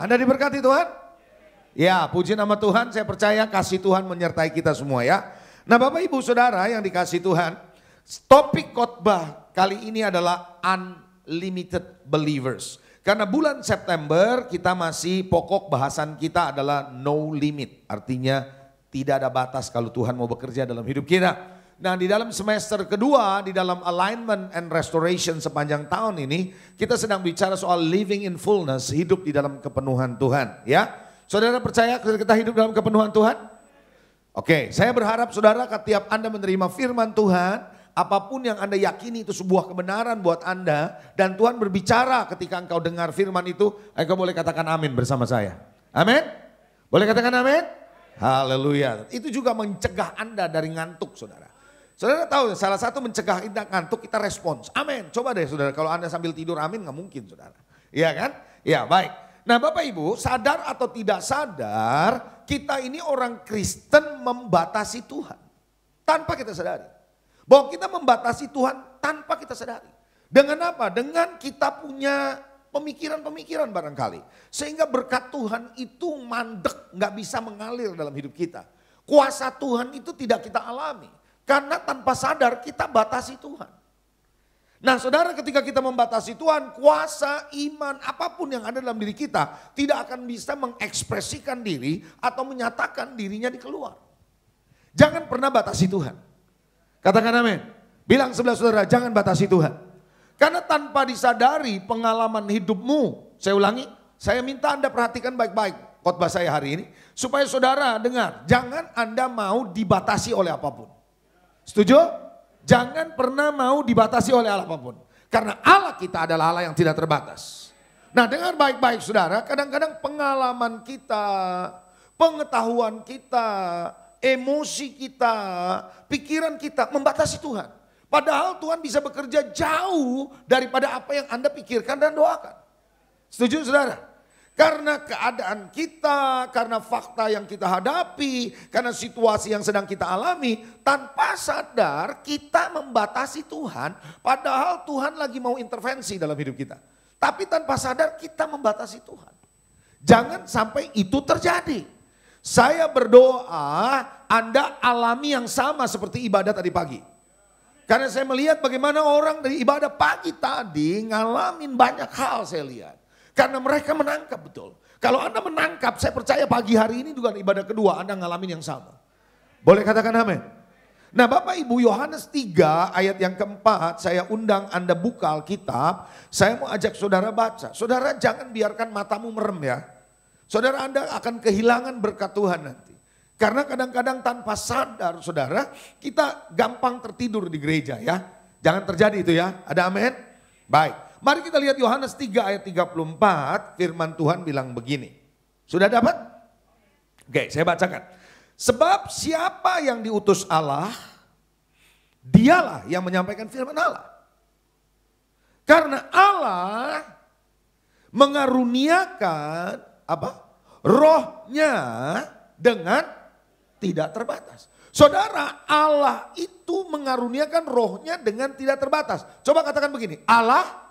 Anda diberkati Tuhan? Ya, puji nama Tuhan. Saya percaya kasih Tuhan menyertai kita semua ya. Nah, Bapak Ibu Saudara yang dikasih Tuhan, topik khotbah kali ini adalah unlimited believers. Karena bulan September kita masih pokok bahasan kita adalah no limit. Artinya tidak ada batas kalau Tuhan mau bekerja dalam hidup kita. Nah di dalam semester kedua, di dalam alignment and restoration sepanjang tahun ini, kita sedang bicara soal living in fullness, hidup di dalam kepenuhan Tuhan. Ya, Saudara percaya kita hidup dalam kepenuhan Tuhan? Oke, saya berharap saudara setiap Anda menerima firman Tuhan, apapun yang Anda yakini itu sebuah kebenaran buat Anda, dan Tuhan berbicara ketika engkau dengar firman itu, engkau boleh katakan amin bersama saya. Amin? Boleh katakan amin? Haleluya. Itu juga mencegah Anda dari ngantuk, saudara. Saudara tahu salah satu mencegah kita ngantuk kita respons. Amin. Coba deh saudara kalau Anda sambil tidur amin nggak mungkin saudara. Iya kan? Ya baik. Nah Bapak Ibu sadar atau tidak sadar kita ini orang Kristen membatasi Tuhan. Tanpa kita sadari. Bahwa kita membatasi Tuhan tanpa kita sadari. Dengan apa? Dengan kita punya pemikiran-pemikiran barangkali. Sehingga berkat Tuhan itu mandek, nggak bisa mengalir dalam hidup kita. Kuasa Tuhan itu tidak kita alami. Karena tanpa sadar kita batasi Tuhan. Nah saudara ketika kita membatasi Tuhan, kuasa, iman, apapun yang ada dalam diri kita tidak akan bisa mengekspresikan diri atau menyatakan dirinya di keluar. Jangan pernah batasi Tuhan. Katakan amin. Bilang sebelah saudara, jangan batasi Tuhan. Karena tanpa disadari pengalaman hidupmu, saya ulangi, saya minta Anda perhatikan baik-baik khotbah saya hari ini. Supaya saudara dengar, jangan Anda mau dibatasi oleh apapun. Setuju? Jangan pernah mau dibatasi oleh Allah apapun. Karena Allah kita adalah Allah yang tidak terbatas. Nah dengar baik-baik saudara, kadang-kadang pengalaman kita, pengetahuan kita, emosi kita, pikiran kita membatasi Tuhan. Padahal Tuhan bisa bekerja jauh daripada apa yang Anda pikirkan dan doakan. Setuju saudara? Karena keadaan kita, karena fakta yang kita hadapi, karena situasi yang sedang kita alami, tanpa sadar kita membatasi Tuhan, padahal Tuhan lagi mau intervensi dalam hidup kita. Tapi tanpa sadar kita membatasi Tuhan. Jangan sampai itu terjadi. Saya berdoa Anda alami yang sama seperti ibadah tadi pagi. Karena saya melihat bagaimana orang dari ibadah pagi tadi ngalamin banyak hal saya lihat. Karena mereka menangkap betul. Kalau Anda menangkap, saya percaya pagi hari ini juga ibadah kedua Anda ngalamin yang sama. Boleh katakan amin? Nah Bapak Ibu Yohanes 3 ayat yang keempat saya undang Anda buka Alkitab. Saya mau ajak saudara baca. Saudara jangan biarkan matamu merem ya. Saudara Anda akan kehilangan berkat Tuhan nanti. Karena kadang-kadang tanpa sadar saudara kita gampang tertidur di gereja ya. Jangan terjadi itu ya. Ada amin? Baik. Mari kita lihat Yohanes 3 ayat 34, firman Tuhan bilang begini. Sudah dapat? Oke, saya bacakan. Sebab siapa yang diutus Allah, dialah yang menyampaikan firman Allah. Karena Allah mengaruniakan apa? rohnya dengan tidak terbatas. Saudara, Allah itu mengaruniakan rohnya dengan tidak terbatas. Coba katakan begini, Allah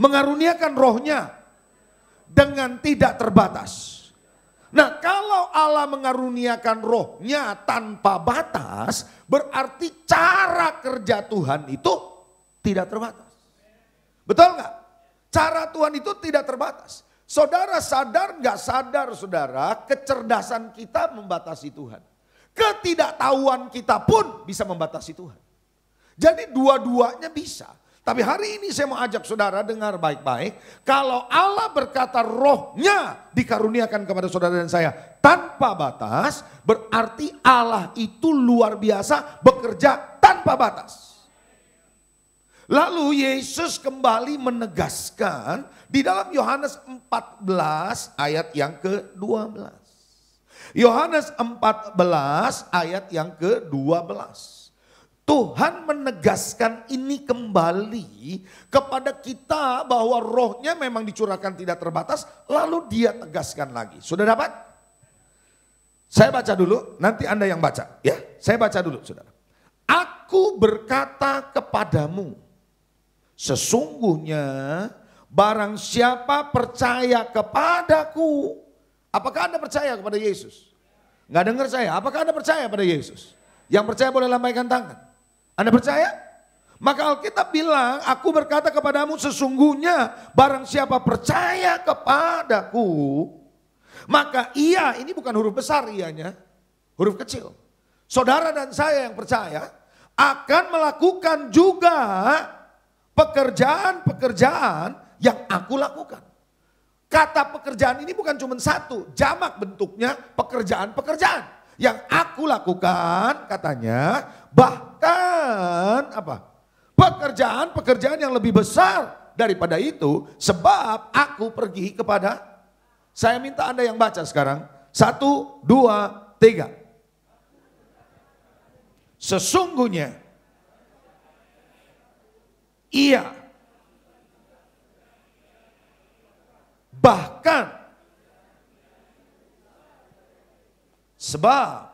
mengaruniakan rohnya dengan tidak terbatas. Nah kalau Allah mengaruniakan rohnya tanpa batas, berarti cara kerja Tuhan itu tidak terbatas. Betul nggak? Cara Tuhan itu tidak terbatas. Saudara sadar nggak sadar saudara, kecerdasan kita membatasi Tuhan. Ketidaktahuan kita pun bisa membatasi Tuhan. Jadi dua-duanya bisa. Tapi hari ini saya mau ajak saudara dengar baik-baik. Kalau Allah berkata rohnya dikaruniakan kepada saudara dan saya tanpa batas. Berarti Allah itu luar biasa bekerja tanpa batas. Lalu Yesus kembali menegaskan di dalam Yohanes 14 ayat yang ke-12. Yohanes 14 ayat yang ke-12. Tuhan menegaskan ini kembali kepada kita bahwa rohnya memang dicurahkan tidak terbatas, lalu dia tegaskan lagi. Sudah dapat? Saya baca dulu, nanti Anda yang baca. ya. Saya baca dulu, saudara. Aku berkata kepadamu, sesungguhnya barang siapa percaya kepadaku. Apakah Anda percaya kepada Yesus? Nggak dengar saya, apakah Anda percaya pada Yesus? Yang percaya boleh lambaikan tangan. Anda percaya? Maka Alkitab bilang, aku berkata kepadamu sesungguhnya barang siapa percaya kepadaku, maka ia, ini bukan huruf besar ianya, huruf kecil. Saudara dan saya yang percaya akan melakukan juga pekerjaan-pekerjaan yang aku lakukan. Kata pekerjaan ini bukan cuma satu, jamak bentuknya pekerjaan-pekerjaan. Yang aku lakukan katanya bahkan apa? Pekerjaan-pekerjaan yang lebih besar daripada itu sebab aku pergi kepada saya minta Anda yang baca sekarang. Satu, dua, tiga. Sesungguhnya ia bahkan sebab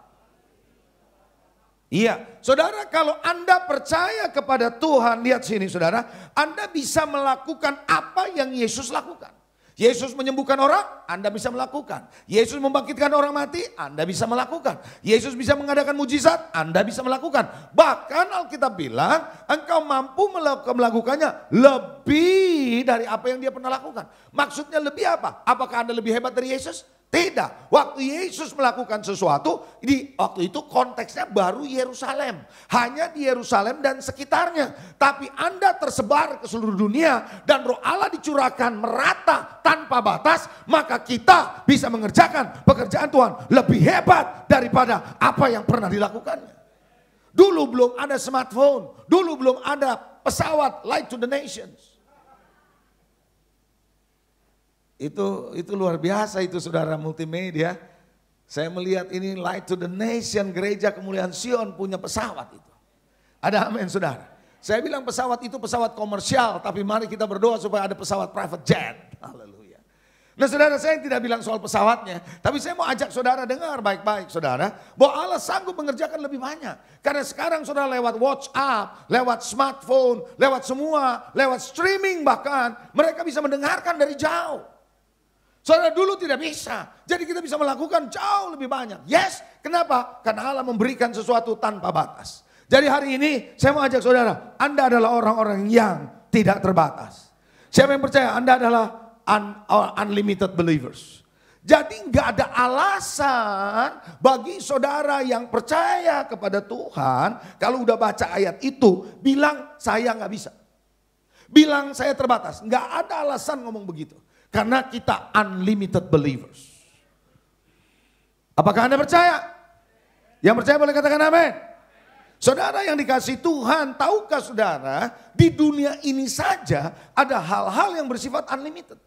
Iya, saudara kalau Anda percaya kepada Tuhan, lihat sini saudara, Anda bisa melakukan apa yang Yesus lakukan. Yesus menyembuhkan orang, Anda bisa melakukan. Yesus membangkitkan orang mati, Anda bisa melakukan. Yesus bisa mengadakan mujizat, Anda bisa melakukan. Bahkan Alkitab bilang, engkau mampu melakukannya lebih dari apa yang dia pernah lakukan. Maksudnya lebih apa? Apakah Anda lebih hebat dari Yesus? Tidak. Waktu Yesus melakukan sesuatu, di waktu itu konteksnya baru Yerusalem. Hanya di Yerusalem dan sekitarnya. Tapi Anda tersebar ke seluruh dunia dan roh Allah dicurahkan merata tanpa batas, maka kita bisa mengerjakan pekerjaan Tuhan lebih hebat daripada apa yang pernah dilakukannya. Dulu belum ada smartphone, dulu belum ada pesawat light to the nations. Itu itu luar biasa itu saudara multimedia. Saya melihat ini Light to the Nation gereja kemuliaan Sion punya pesawat itu. Ada amin saudara. Saya bilang pesawat itu pesawat komersial tapi mari kita berdoa supaya ada pesawat private jet. Haleluya. Nah saudara saya tidak bilang soal pesawatnya, tapi saya mau ajak saudara dengar baik-baik saudara, bahwa Allah sanggup mengerjakan lebih banyak. Karena sekarang saudara lewat WhatsApp, lewat smartphone, lewat semua, lewat streaming bahkan, mereka bisa mendengarkan dari jauh. Saudara dulu tidak bisa. Jadi kita bisa melakukan jauh lebih banyak. Yes, kenapa? Karena Allah memberikan sesuatu tanpa batas. Jadi hari ini saya mau ajak saudara, Anda adalah orang-orang yang tidak terbatas. Siapa yang percaya Anda adalah un, uh, unlimited believers. Jadi nggak ada alasan bagi saudara yang percaya kepada Tuhan kalau udah baca ayat itu bilang saya nggak bisa, bilang saya terbatas. Nggak ada alasan ngomong begitu. Karena kita unlimited believers. Apakah Anda percaya? Yang percaya boleh katakan amin. Saudara yang dikasih Tuhan, tahukah saudara di dunia ini saja ada hal-hal yang bersifat unlimited.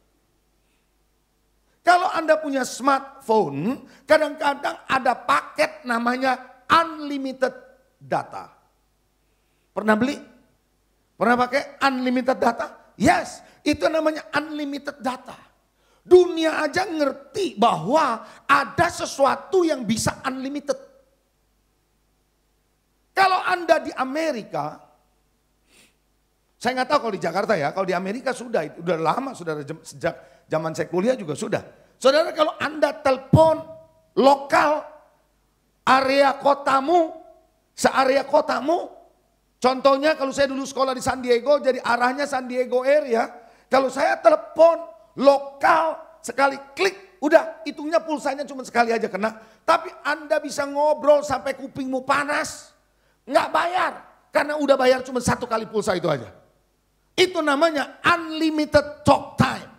Kalau Anda punya smartphone, kadang-kadang ada paket namanya unlimited data. Pernah beli? Pernah pakai unlimited data? Yes, itu namanya unlimited data. Dunia aja ngerti bahwa ada sesuatu yang bisa unlimited. Kalau Anda di Amerika, saya nggak tahu kalau di Jakarta ya, kalau di Amerika sudah, sudah lama saudara sejak zaman saya kuliah juga sudah. Saudara kalau Anda telepon lokal area kotamu, searea kotamu, contohnya kalau saya dulu sekolah di San Diego, jadi arahnya San Diego area, kalau saya telepon lokal sekali klik, udah hitungnya pulsanya cuma sekali aja kena. Tapi Anda bisa ngobrol sampai kupingmu panas, nggak bayar. Karena udah bayar cuma satu kali pulsa itu aja. Itu namanya unlimited talk time.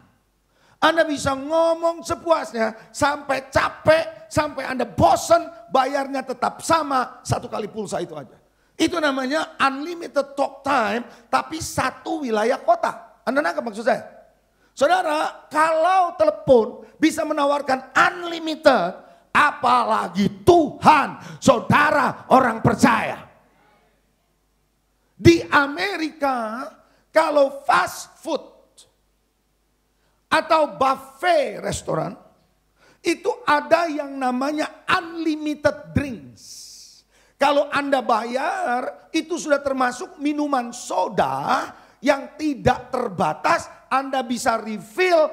Anda bisa ngomong sepuasnya sampai capek, sampai Anda bosen, bayarnya tetap sama satu kali pulsa itu aja. Itu namanya unlimited talk time, tapi satu wilayah kota. Anda nangkap maksud saya? Saudara, kalau telepon bisa menawarkan unlimited, apalagi Tuhan, saudara orang percaya. Di Amerika, kalau fast food atau buffet restoran, itu ada yang namanya unlimited drinks. Kalau Anda bayar, itu sudah termasuk minuman soda yang tidak terbatas, Anda bisa refill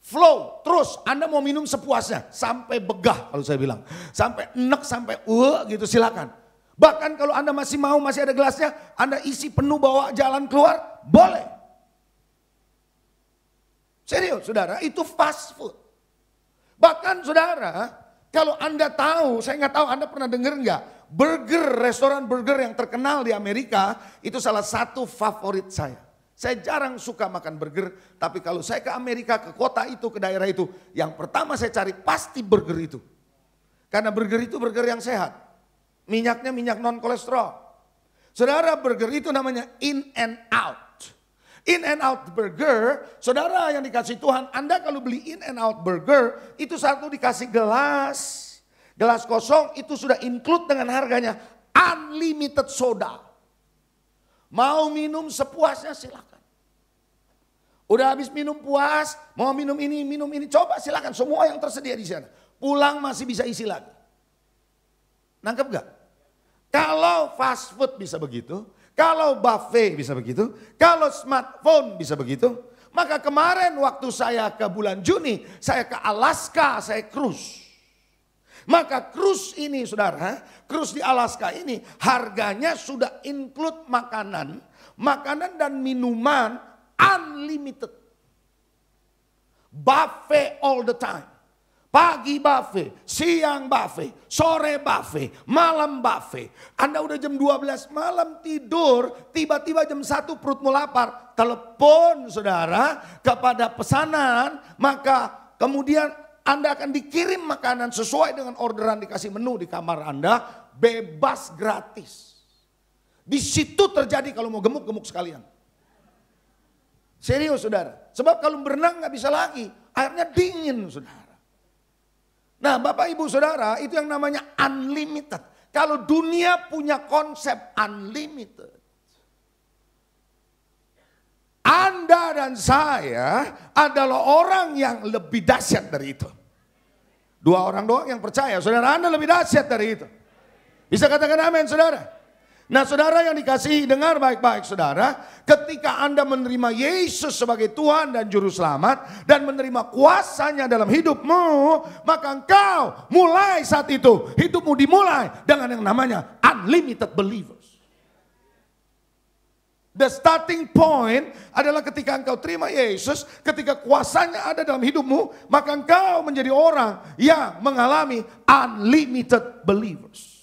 flow terus Anda mau minum sepuasnya sampai begah kalau saya bilang sampai enek sampai uh gitu silakan bahkan kalau Anda masih mau masih ada gelasnya Anda isi penuh bawa jalan keluar boleh serius saudara itu fast food bahkan saudara kalau Anda tahu saya nggak tahu Anda pernah dengar nggak Burger, restoran burger yang terkenal di Amerika itu salah satu favorit saya. Saya jarang suka makan burger, tapi kalau saya ke Amerika, ke kota itu, ke daerah itu, yang pertama saya cari pasti burger itu. Karena burger itu burger yang sehat. Minyaknya minyak non kolesterol. Saudara, burger itu namanya in and out. In and out burger, saudara yang dikasih Tuhan, Anda kalau beli in and out burger, itu satu dikasih gelas, Gelas kosong itu sudah include dengan harganya unlimited soda. Mau minum sepuasnya silakan. Udah habis minum puas, mau minum ini, minum ini, coba silakan semua yang tersedia di sana. Pulang masih bisa isi lagi. Nangkep gak? Kalau fast food bisa begitu, kalau buffet bisa begitu, kalau smartphone bisa begitu, maka kemarin waktu saya ke bulan Juni, saya ke Alaska, saya cruise. Maka krus ini saudara, krus di Alaska ini harganya sudah include makanan, makanan dan minuman unlimited. Buffet all the time. Pagi buffet, siang buffet, sore buffet, malam buffet. Anda udah jam 12 malam tidur, tiba-tiba jam 1 perutmu lapar. Telepon saudara kepada pesanan, maka kemudian anda akan dikirim makanan sesuai dengan orderan dikasih menu di kamar Anda, bebas gratis. Di situ terjadi kalau mau gemuk-gemuk sekalian. Serius saudara. Sebab kalau berenang nggak bisa lagi, airnya dingin saudara. Nah bapak ibu saudara itu yang namanya unlimited. Kalau dunia punya konsep unlimited. Anda dan saya adalah orang yang lebih dahsyat dari itu. Dua orang doang yang percaya. Saudara Anda lebih dahsyat dari itu. Bisa katakan amin saudara. Nah saudara yang dikasihi dengar baik-baik saudara. Ketika Anda menerima Yesus sebagai Tuhan dan Juru Selamat. Dan menerima kuasanya dalam hidupmu. Maka engkau mulai saat itu. Hidupmu dimulai dengan yang namanya unlimited believer. The starting point adalah ketika engkau terima Yesus, ketika kuasanya ada dalam hidupmu, maka engkau menjadi orang yang mengalami unlimited believers.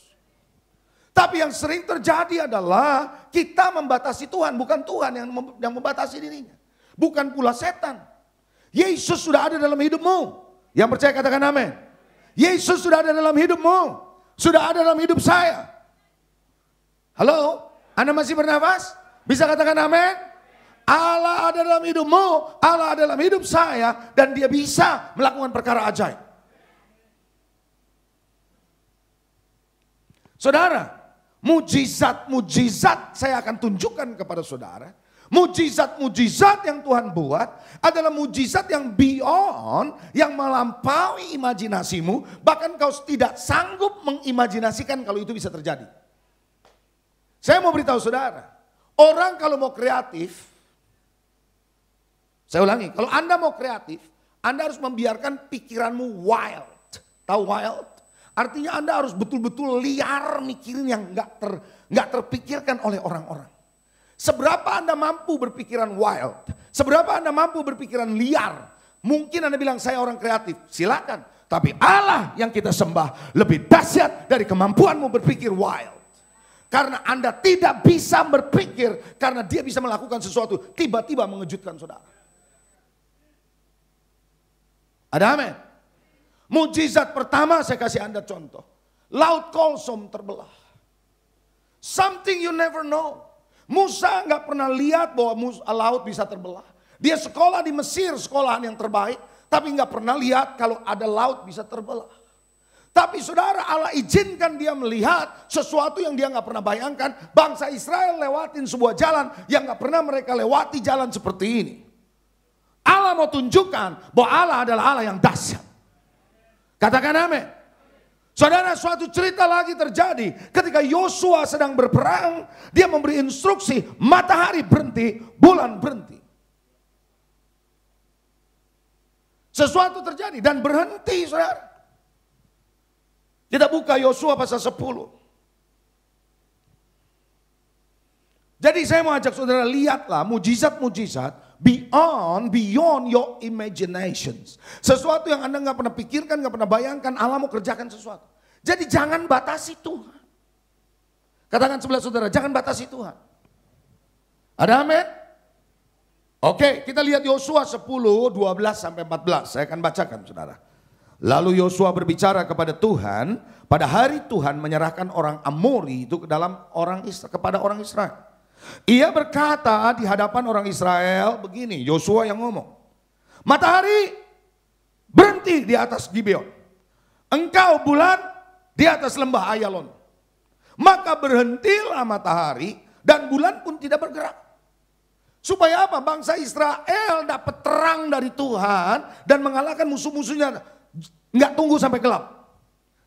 Tapi yang sering terjadi adalah kita membatasi Tuhan, bukan Tuhan yang membatasi dirinya. Bukan pula setan. Yesus sudah ada dalam hidupmu. Yang percaya katakan amin. Yesus sudah ada dalam hidupmu. Sudah ada dalam hidup saya. Halo? Anda masih bernafas? Bisa katakan amin? Allah ada dalam hidupmu, Allah ada dalam hidup saya, dan dia bisa melakukan perkara ajaib. Saudara, mujizat-mujizat saya akan tunjukkan kepada saudara. Mujizat-mujizat yang Tuhan buat adalah mujizat yang beyond, yang melampaui imajinasimu. Bahkan kau tidak sanggup mengimajinasikan kalau itu bisa terjadi. Saya mau beritahu saudara, Orang kalau mau kreatif, saya ulangi, kalau Anda mau kreatif, Anda harus membiarkan pikiranmu wild. Tahu wild? Artinya Anda harus betul-betul liar mikirin yang gak, ter, nggak terpikirkan oleh orang-orang. Seberapa Anda mampu berpikiran wild, seberapa Anda mampu berpikiran liar, mungkin Anda bilang saya orang kreatif, silakan. Tapi Allah yang kita sembah lebih dahsyat dari kemampuanmu berpikir wild. Karena Anda tidak bisa berpikir karena dia bisa melakukan sesuatu tiba-tiba mengejutkan saudara. Ada amin? Mujizat pertama saya kasih Anda contoh. Laut kosong terbelah. Something you never know. Musa nggak pernah lihat bahwa laut bisa terbelah. Dia sekolah di Mesir, sekolahan yang terbaik. Tapi nggak pernah lihat kalau ada laut bisa terbelah. Tapi saudara Allah izinkan dia melihat sesuatu yang dia nggak pernah bayangkan. Bangsa Israel lewatin sebuah jalan yang nggak pernah mereka lewati jalan seperti ini. Allah mau tunjukkan bahwa Allah adalah Allah yang dahsyat. Katakan amin. Saudara, suatu cerita lagi terjadi ketika Yosua sedang berperang, dia memberi instruksi, matahari berhenti, bulan berhenti. Sesuatu terjadi dan berhenti, saudara. Kita buka Yosua pasal 10. Jadi saya mau ajak saudara lihatlah mujizat-mujizat beyond beyond your imaginations. Sesuatu yang Anda nggak pernah pikirkan, nggak pernah bayangkan, Allah mau kerjakan sesuatu. Jadi jangan batasi Tuhan. Katakan sebelah saudara, jangan batasi Tuhan. Ada amin? Oke, kita lihat Yosua 10, 12 sampai 14. Saya akan bacakan saudara. Lalu Yosua berbicara kepada Tuhan, pada hari Tuhan menyerahkan orang Amori itu ke dalam orang Israel, kepada orang Israel. Ia berkata di hadapan orang Israel begini, Yosua yang ngomong. Matahari berhenti di atas Gibeon. Engkau bulan di atas lembah Ayalon. Maka berhentilah matahari dan bulan pun tidak bergerak. Supaya apa? Bangsa Israel dapat terang dari Tuhan dan mengalahkan musuh-musuhnya nggak tunggu sampai gelap.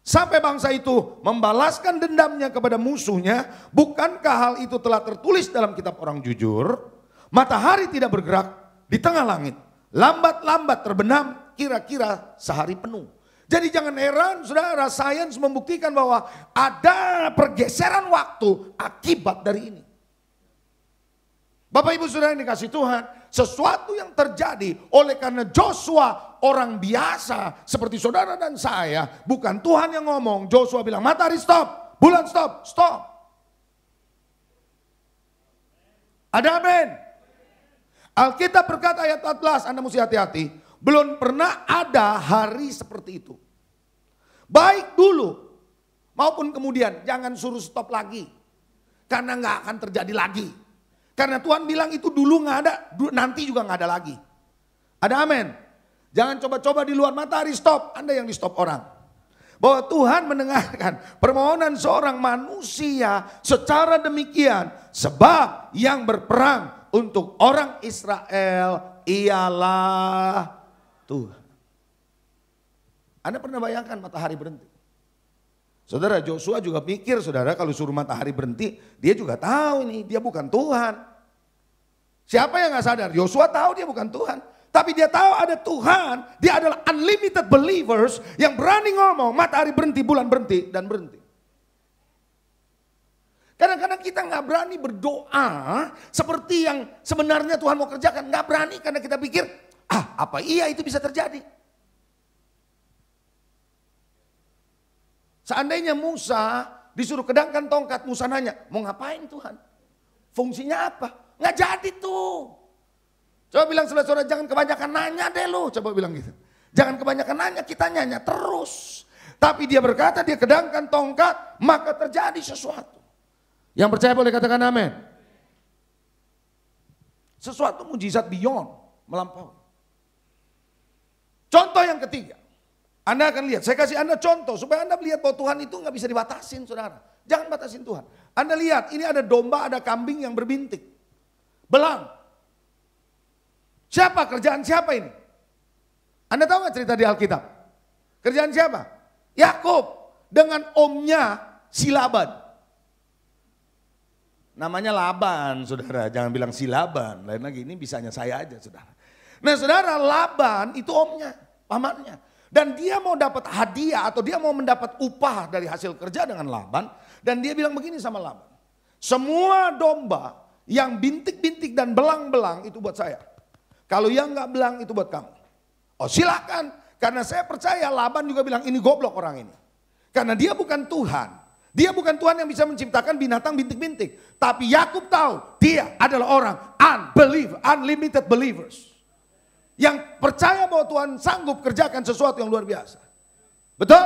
Sampai bangsa itu membalaskan dendamnya kepada musuhnya, bukankah hal itu telah tertulis dalam kitab orang jujur? Matahari tidak bergerak di tengah langit, lambat-lambat terbenam kira-kira sehari penuh. Jadi jangan heran saudara, sains membuktikan bahwa ada pergeseran waktu akibat dari ini. Bapak ibu saudara yang dikasih Tuhan, sesuatu yang terjadi oleh karena Joshua orang biasa seperti saudara dan saya, bukan Tuhan yang ngomong. Joshua bilang, "Matahari stop, bulan stop, stop." Ada amin. Alkitab berkata ayat 14, Anda mesti hati-hati, belum pernah ada hari seperti itu. Baik dulu maupun kemudian, jangan suruh stop lagi. Karena nggak akan terjadi lagi. Karena Tuhan bilang itu dulu nggak ada, nanti juga nggak ada lagi. Ada amin. Jangan coba-coba di luar matahari stop. Anda yang di stop orang. Bahwa Tuhan mendengarkan permohonan seorang manusia secara demikian. Sebab yang berperang untuk orang Israel ialah Tuhan. Anda pernah bayangkan matahari berhenti? Saudara Joshua juga pikir saudara kalau suruh matahari berhenti, dia juga tahu ini dia bukan Tuhan. Siapa yang gak sadar? Joshua tahu dia bukan Tuhan. Tapi dia tahu ada Tuhan, dia adalah unlimited believers yang berani ngomong matahari berhenti, bulan berhenti, dan berhenti. Kadang-kadang kita nggak berani berdoa seperti yang sebenarnya Tuhan mau kerjakan. Nggak berani karena kita pikir, ah apa iya itu bisa terjadi. Seandainya Musa disuruh kedangkan tongkat, Musa nanya, mau ngapain Tuhan? Fungsinya apa? Nggak jadi tuh. Coba bilang saudara-saudara, jangan kebanyakan nanya deh lu. Coba bilang gitu. Jangan kebanyakan nanya, kita nanya terus. Tapi dia berkata, dia kedangkan tongkat, maka terjadi sesuatu. Yang percaya boleh katakan amin. Sesuatu mujizat beyond, melampaui. Contoh yang ketiga, anda akan lihat, saya kasih Anda contoh supaya Anda melihat bahwa Tuhan itu nggak bisa dibatasin saudara. Jangan batasin Tuhan. Anda lihat, ini ada domba, ada kambing yang berbintik. Belang. Siapa kerjaan siapa ini? Anda tahu nggak cerita di Alkitab? Kerjaan siapa? Yakub dengan omnya Silaban. Namanya Laban, saudara. Jangan bilang Silaban. Lain lagi, ini bisanya saya aja, saudara. Nah, saudara, Laban itu omnya, pamannya. Dan dia mau dapat hadiah atau dia mau mendapat upah dari hasil kerja dengan Laban. Dan dia bilang begini sama Laban. Semua domba yang bintik-bintik dan belang-belang itu buat saya. Kalau yang nggak belang itu buat kamu. Oh silakan. Karena saya percaya Laban juga bilang ini goblok orang ini. Karena dia bukan Tuhan. Dia bukan Tuhan yang bisa menciptakan binatang bintik-bintik. Tapi Yakub tahu dia adalah orang unbelief, unlimited believers. Yang percaya bahwa Tuhan sanggup kerjakan sesuatu yang luar biasa. Betul?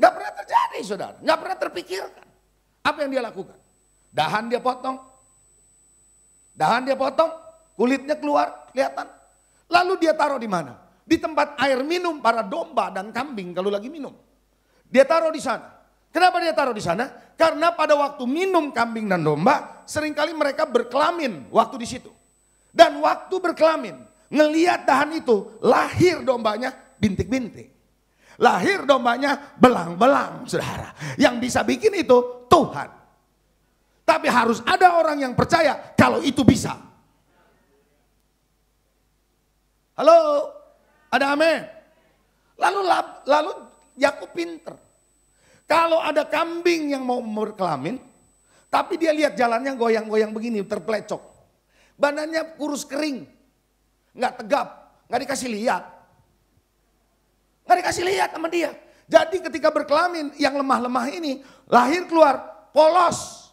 Gak pernah terjadi saudara, gak pernah terpikirkan. Apa yang dia lakukan? Dahan dia potong. Dahan dia potong, kulitnya keluar, kelihatan. Lalu dia taruh di mana? Di tempat air minum para domba dan kambing kalau lagi minum. Dia taruh di sana. Kenapa dia taruh di sana? Karena pada waktu minum kambing dan domba, seringkali mereka berkelamin waktu di situ. Dan waktu berkelamin, ngeliat dahan itu lahir dombanya bintik-bintik. Lahir dombanya belang-belang saudara. Yang bisa bikin itu Tuhan. Tapi harus ada orang yang percaya kalau itu bisa. Halo, ada amin. Lalu lalu Yakub pinter. Kalau ada kambing yang mau berkelamin, tapi dia lihat jalannya goyang-goyang begini, terplecok Badannya kurus kering nggak tegap, nggak dikasih lihat. Nggak dikasih lihat sama dia. Jadi ketika berkelamin yang lemah-lemah ini lahir keluar polos.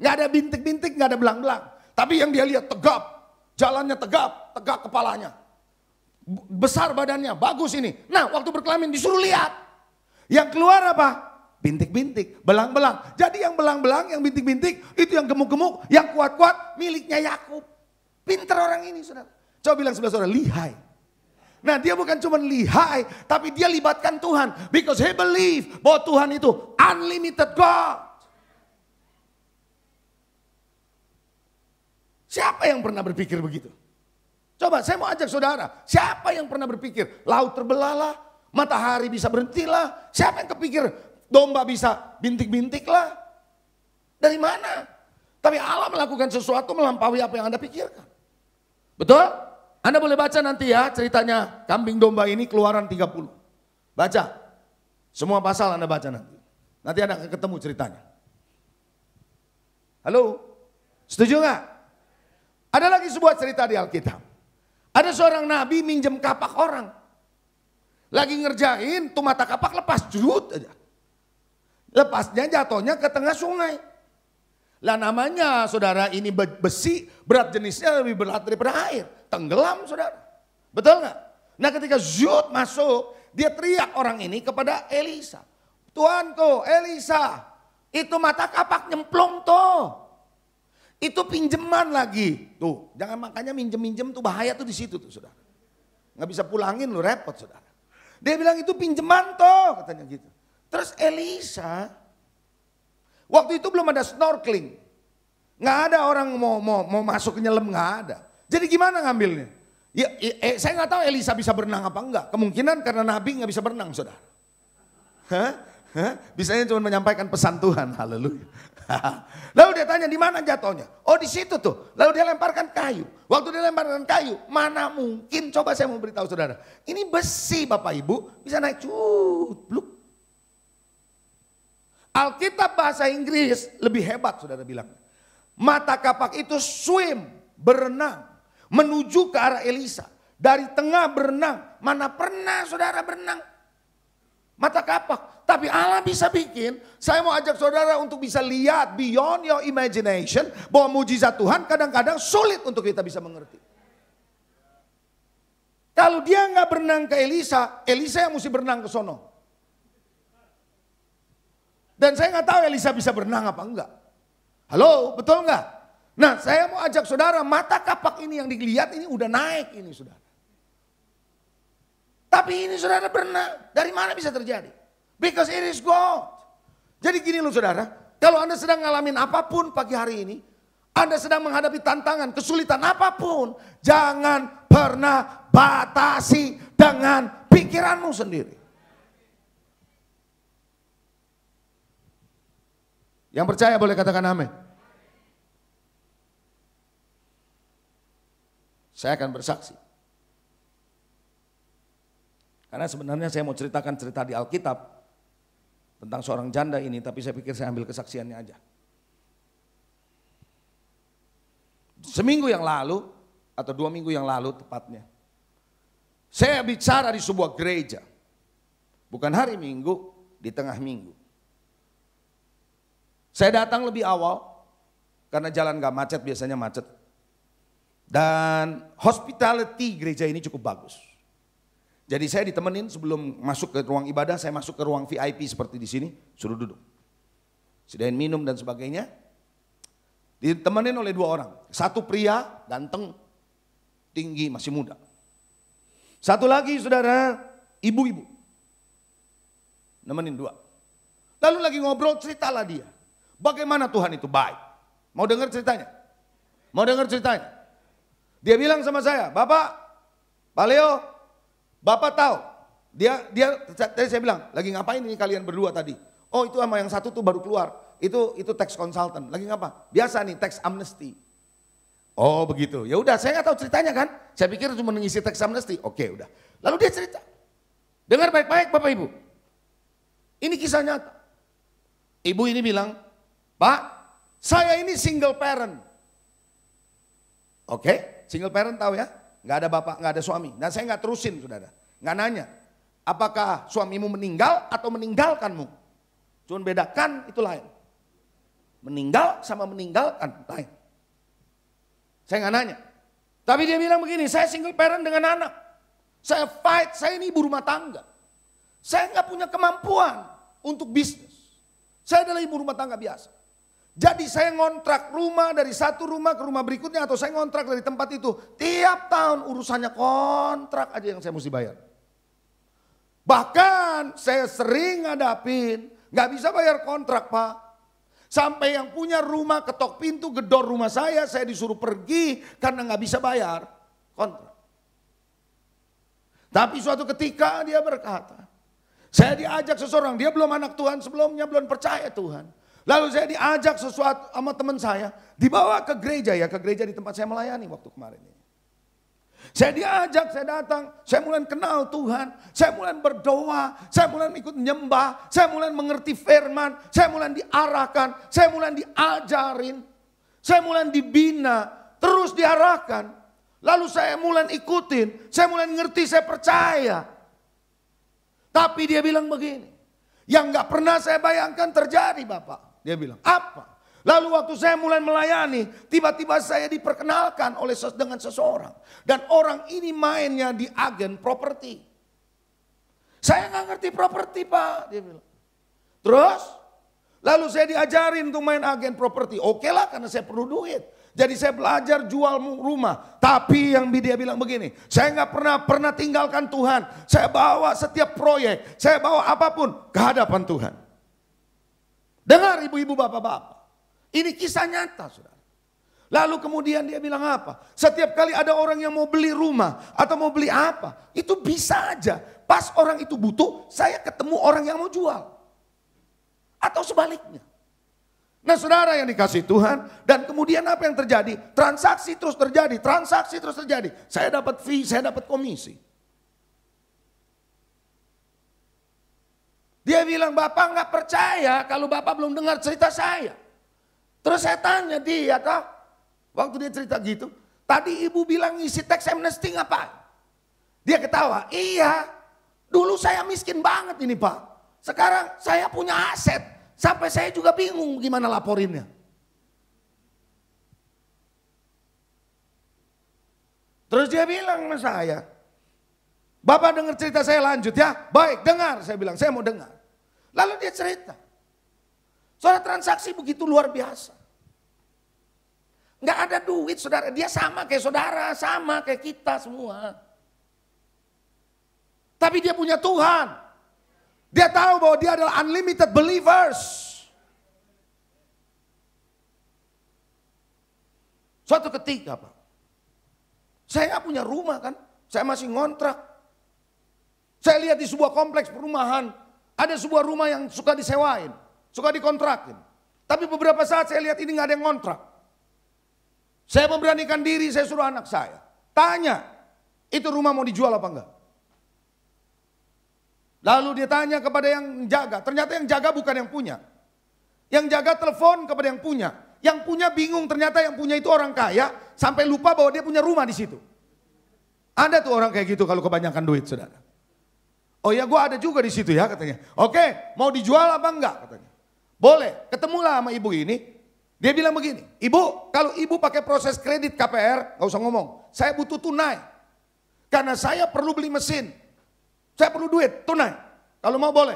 Nggak ada bintik-bintik, nggak ada belang-belang. Tapi yang dia lihat tegap, jalannya tegap, tegak kepalanya. Besar badannya, bagus ini. Nah waktu berkelamin disuruh lihat. Yang keluar apa? bintik-bintik, belang-belang. Jadi yang belang-belang, yang bintik-bintik, itu yang gemuk-gemuk, yang kuat-kuat miliknya Yakub. Pinter orang ini, saudara. Coba bilang sebelah saudara, lihai. Nah dia bukan cuma lihai, tapi dia libatkan Tuhan. Because he believe bahwa Tuhan itu unlimited God. Siapa yang pernah berpikir begitu? Coba saya mau ajak saudara, siapa yang pernah berpikir laut terbelahlah, matahari bisa berhentilah, siapa yang kepikir domba bisa bintik-bintik lah? Dari mana? Tapi Allah melakukan sesuatu melampaui apa yang Anda pikirkan. Betul? Anda boleh baca nanti ya ceritanya kambing domba ini keluaran 30. Baca. Semua pasal Anda baca nanti. Nanti Anda akan ketemu ceritanya. Halo? Setuju nggak? Ada lagi sebuah cerita di Alkitab. Ada seorang nabi minjem kapak orang. Lagi ngerjain, tuh mata kapak lepas, jut aja. Lepasnya jatuhnya ke tengah sungai. Lah namanya saudara ini besi, berat jenisnya lebih berat daripada air tenggelam saudara. Betul nggak? Nah ketika Zut masuk, dia teriak orang ini kepada Elisa. Tuanku Elisa, itu mata kapak nyemplung tuh. Itu pinjeman lagi. Tuh, jangan makanya minjem-minjem tuh bahaya tuh di situ tuh saudara. Nggak bisa pulangin lu repot saudara. Dia bilang itu pinjeman tuh katanya gitu. Terus Elisa, waktu itu belum ada snorkeling. Nggak ada orang mau, mau, mau masuk nyelam, nggak ada. Jadi gimana ngambilnya? Ya, ya, eh, saya nggak tahu Elisa bisa berenang apa enggak. Kemungkinan karena Nabi nggak bisa berenang, saudara. Hah? Hah? Bisanya cuma menyampaikan pesan Tuhan, haleluya. Lalu dia tanya di mana jatuhnya? Oh di situ tuh. Lalu dia lemparkan kayu. Waktu dia lemparkan kayu, mana mungkin? Coba saya mau beritahu saudara. Ini besi bapak ibu bisa naik cut, bluk. Alkitab bahasa Inggris lebih hebat saudara bilang. Mata kapak itu swim, berenang menuju ke arah Elisa. Dari tengah berenang, mana pernah saudara berenang? Mata kapak. Tapi Allah bisa bikin, saya mau ajak saudara untuk bisa lihat beyond your imagination, bahwa mujizat Tuhan kadang-kadang sulit untuk kita bisa mengerti. Kalau dia nggak berenang ke Elisa, Elisa yang mesti berenang ke sono. Dan saya nggak tahu Elisa bisa berenang apa enggak. Halo, betul nggak? Nah saya mau ajak saudara, mata kapak ini yang dilihat ini udah naik ini saudara. Tapi ini saudara berenang, dari mana bisa terjadi? Because it is God. Jadi gini loh saudara, kalau anda sedang ngalamin apapun pagi hari ini, anda sedang menghadapi tantangan, kesulitan apapun, jangan pernah batasi dengan pikiranmu sendiri. Yang percaya boleh katakan amin. Saya akan bersaksi. Karena sebenarnya saya mau ceritakan cerita di Alkitab tentang seorang janda ini, tapi saya pikir saya ambil kesaksiannya aja. Seminggu yang lalu, atau dua minggu yang lalu tepatnya, saya bicara di sebuah gereja. Bukan hari Minggu, di tengah minggu. Saya datang lebih awal, karena jalan gak macet, biasanya macet dan hospitality gereja ini cukup bagus. Jadi saya ditemenin sebelum masuk ke ruang ibadah, saya masuk ke ruang VIP seperti di sini, suruh duduk. Sedain minum dan sebagainya. Ditemenin oleh dua orang. Satu pria, ganteng, tinggi, masih muda. Satu lagi saudara, ibu-ibu. Nemenin dua. Lalu lagi ngobrol, ceritalah dia. Bagaimana Tuhan itu baik. Mau dengar ceritanya? Mau dengar ceritanya? Dia bilang sama saya, Bapak, Pak Leo, Bapak tahu. Dia, dia tadi saya bilang, lagi ngapain ini kalian berdua tadi? Oh itu sama yang satu tuh baru keluar. Itu itu tax consultant. Lagi ngapa? Biasa nih tax amnesty. Oh begitu. Ya udah saya nggak tahu ceritanya kan. Saya pikir cuma mengisi tax amnesty. Oke udah. Lalu dia cerita. Dengar baik-baik Bapak Ibu. Ini kisah nyata. Ibu ini bilang, Pak, saya ini single parent. Oke, Single parent tahu ya, nggak ada bapak, nggak ada suami. Dan saya nggak terusin saudara, nggak nanya. Apakah suamimu meninggal atau meninggalkanmu? Cuma bedakan itu lain. Meninggal sama meninggalkan lain. Saya nggak nanya. Tapi dia bilang begini, saya single parent dengan anak. Saya fight, saya ini ibu rumah tangga. Saya nggak punya kemampuan untuk bisnis. Saya adalah ibu rumah tangga biasa. Jadi saya ngontrak rumah dari satu rumah ke rumah berikutnya atau saya ngontrak dari tempat itu. Tiap tahun urusannya kontrak aja yang saya mesti bayar. Bahkan saya sering ngadapin, nggak bisa bayar kontrak pak. Sampai yang punya rumah ketok pintu gedor rumah saya, saya disuruh pergi karena nggak bisa bayar kontrak. Tapi suatu ketika dia berkata, saya diajak seseorang, dia belum anak Tuhan sebelumnya, belum percaya Tuhan. Lalu saya diajak sesuatu sama teman saya, dibawa ke gereja ya, ke gereja di tempat saya melayani waktu kemarin ini. Saya diajak, saya datang, saya mulai kenal Tuhan, saya mulai berdoa, saya mulai ikut nyembah, saya mulai mengerti firman, saya mulai diarahkan, saya mulai diajarin, saya mulai dibina, terus diarahkan. Lalu saya mulai ikutin, saya mulai ngerti, saya percaya. Tapi dia bilang begini, yang gak pernah saya bayangkan terjadi Bapak. Dia bilang, apa? Lalu waktu saya mulai melayani, tiba-tiba saya diperkenalkan oleh ses dengan seseorang. Dan orang ini mainnya di agen properti. Saya nggak ngerti properti pak, dia bilang. Terus, lalu saya diajarin untuk main agen properti. Oke lah karena saya perlu duit. Jadi saya belajar jual rumah. Tapi yang dia bilang begini, saya nggak pernah pernah tinggalkan Tuhan. Saya bawa setiap proyek, saya bawa apapun ke hadapan Tuhan. Dengar ibu-ibu bapak-bapak. Ini kisah nyata saudara. Lalu kemudian dia bilang apa? Setiap kali ada orang yang mau beli rumah atau mau beli apa, itu bisa aja. Pas orang itu butuh, saya ketemu orang yang mau jual. Atau sebaliknya. Nah saudara yang dikasih Tuhan, dan kemudian apa yang terjadi? Transaksi terus terjadi, transaksi terus terjadi. Saya dapat fee, saya dapat komisi. Dia bilang, Bapak nggak percaya kalau Bapak belum dengar cerita saya. Terus saya tanya dia, toh, waktu dia cerita gitu, tadi ibu bilang ngisi teks amnesty ngapain? Dia ketawa, iya, dulu saya miskin banget ini Pak. Sekarang saya punya aset, sampai saya juga bingung gimana laporinnya. Terus dia bilang sama saya, Bapak dengar cerita saya lanjut ya. Baik, dengar. Saya bilang, saya mau dengar. Lalu dia cerita. Soalnya transaksi begitu luar biasa. Nggak ada duit saudara, dia sama kayak saudara, sama kayak kita semua. Tapi dia punya Tuhan. Dia tahu bahwa dia adalah unlimited believers. Suatu ketika Pak, saya nggak punya rumah kan, saya masih ngontrak. Saya lihat di sebuah kompleks perumahan, ada sebuah rumah yang suka disewain, suka dikontrakin. Tapi beberapa saat saya lihat ini nggak ada yang ngontrak. Saya memberanikan diri, saya suruh anak saya. Tanya, itu rumah mau dijual apa enggak? Lalu dia tanya kepada yang jaga, ternyata yang jaga bukan yang punya. Yang jaga telepon kepada yang punya. Yang punya bingung, ternyata yang punya itu orang kaya, sampai lupa bahwa dia punya rumah di situ. Ada tuh orang kayak gitu kalau kebanyakan duit, saudara. Oh ya gue ada juga di situ ya katanya. Oke mau dijual apa enggak katanya. Boleh ketemulah sama ibu ini. Dia bilang begini, ibu kalau ibu pakai proses kredit KPR gak usah ngomong. Saya butuh tunai. Karena saya perlu beli mesin. Saya perlu duit tunai. Kalau mau boleh.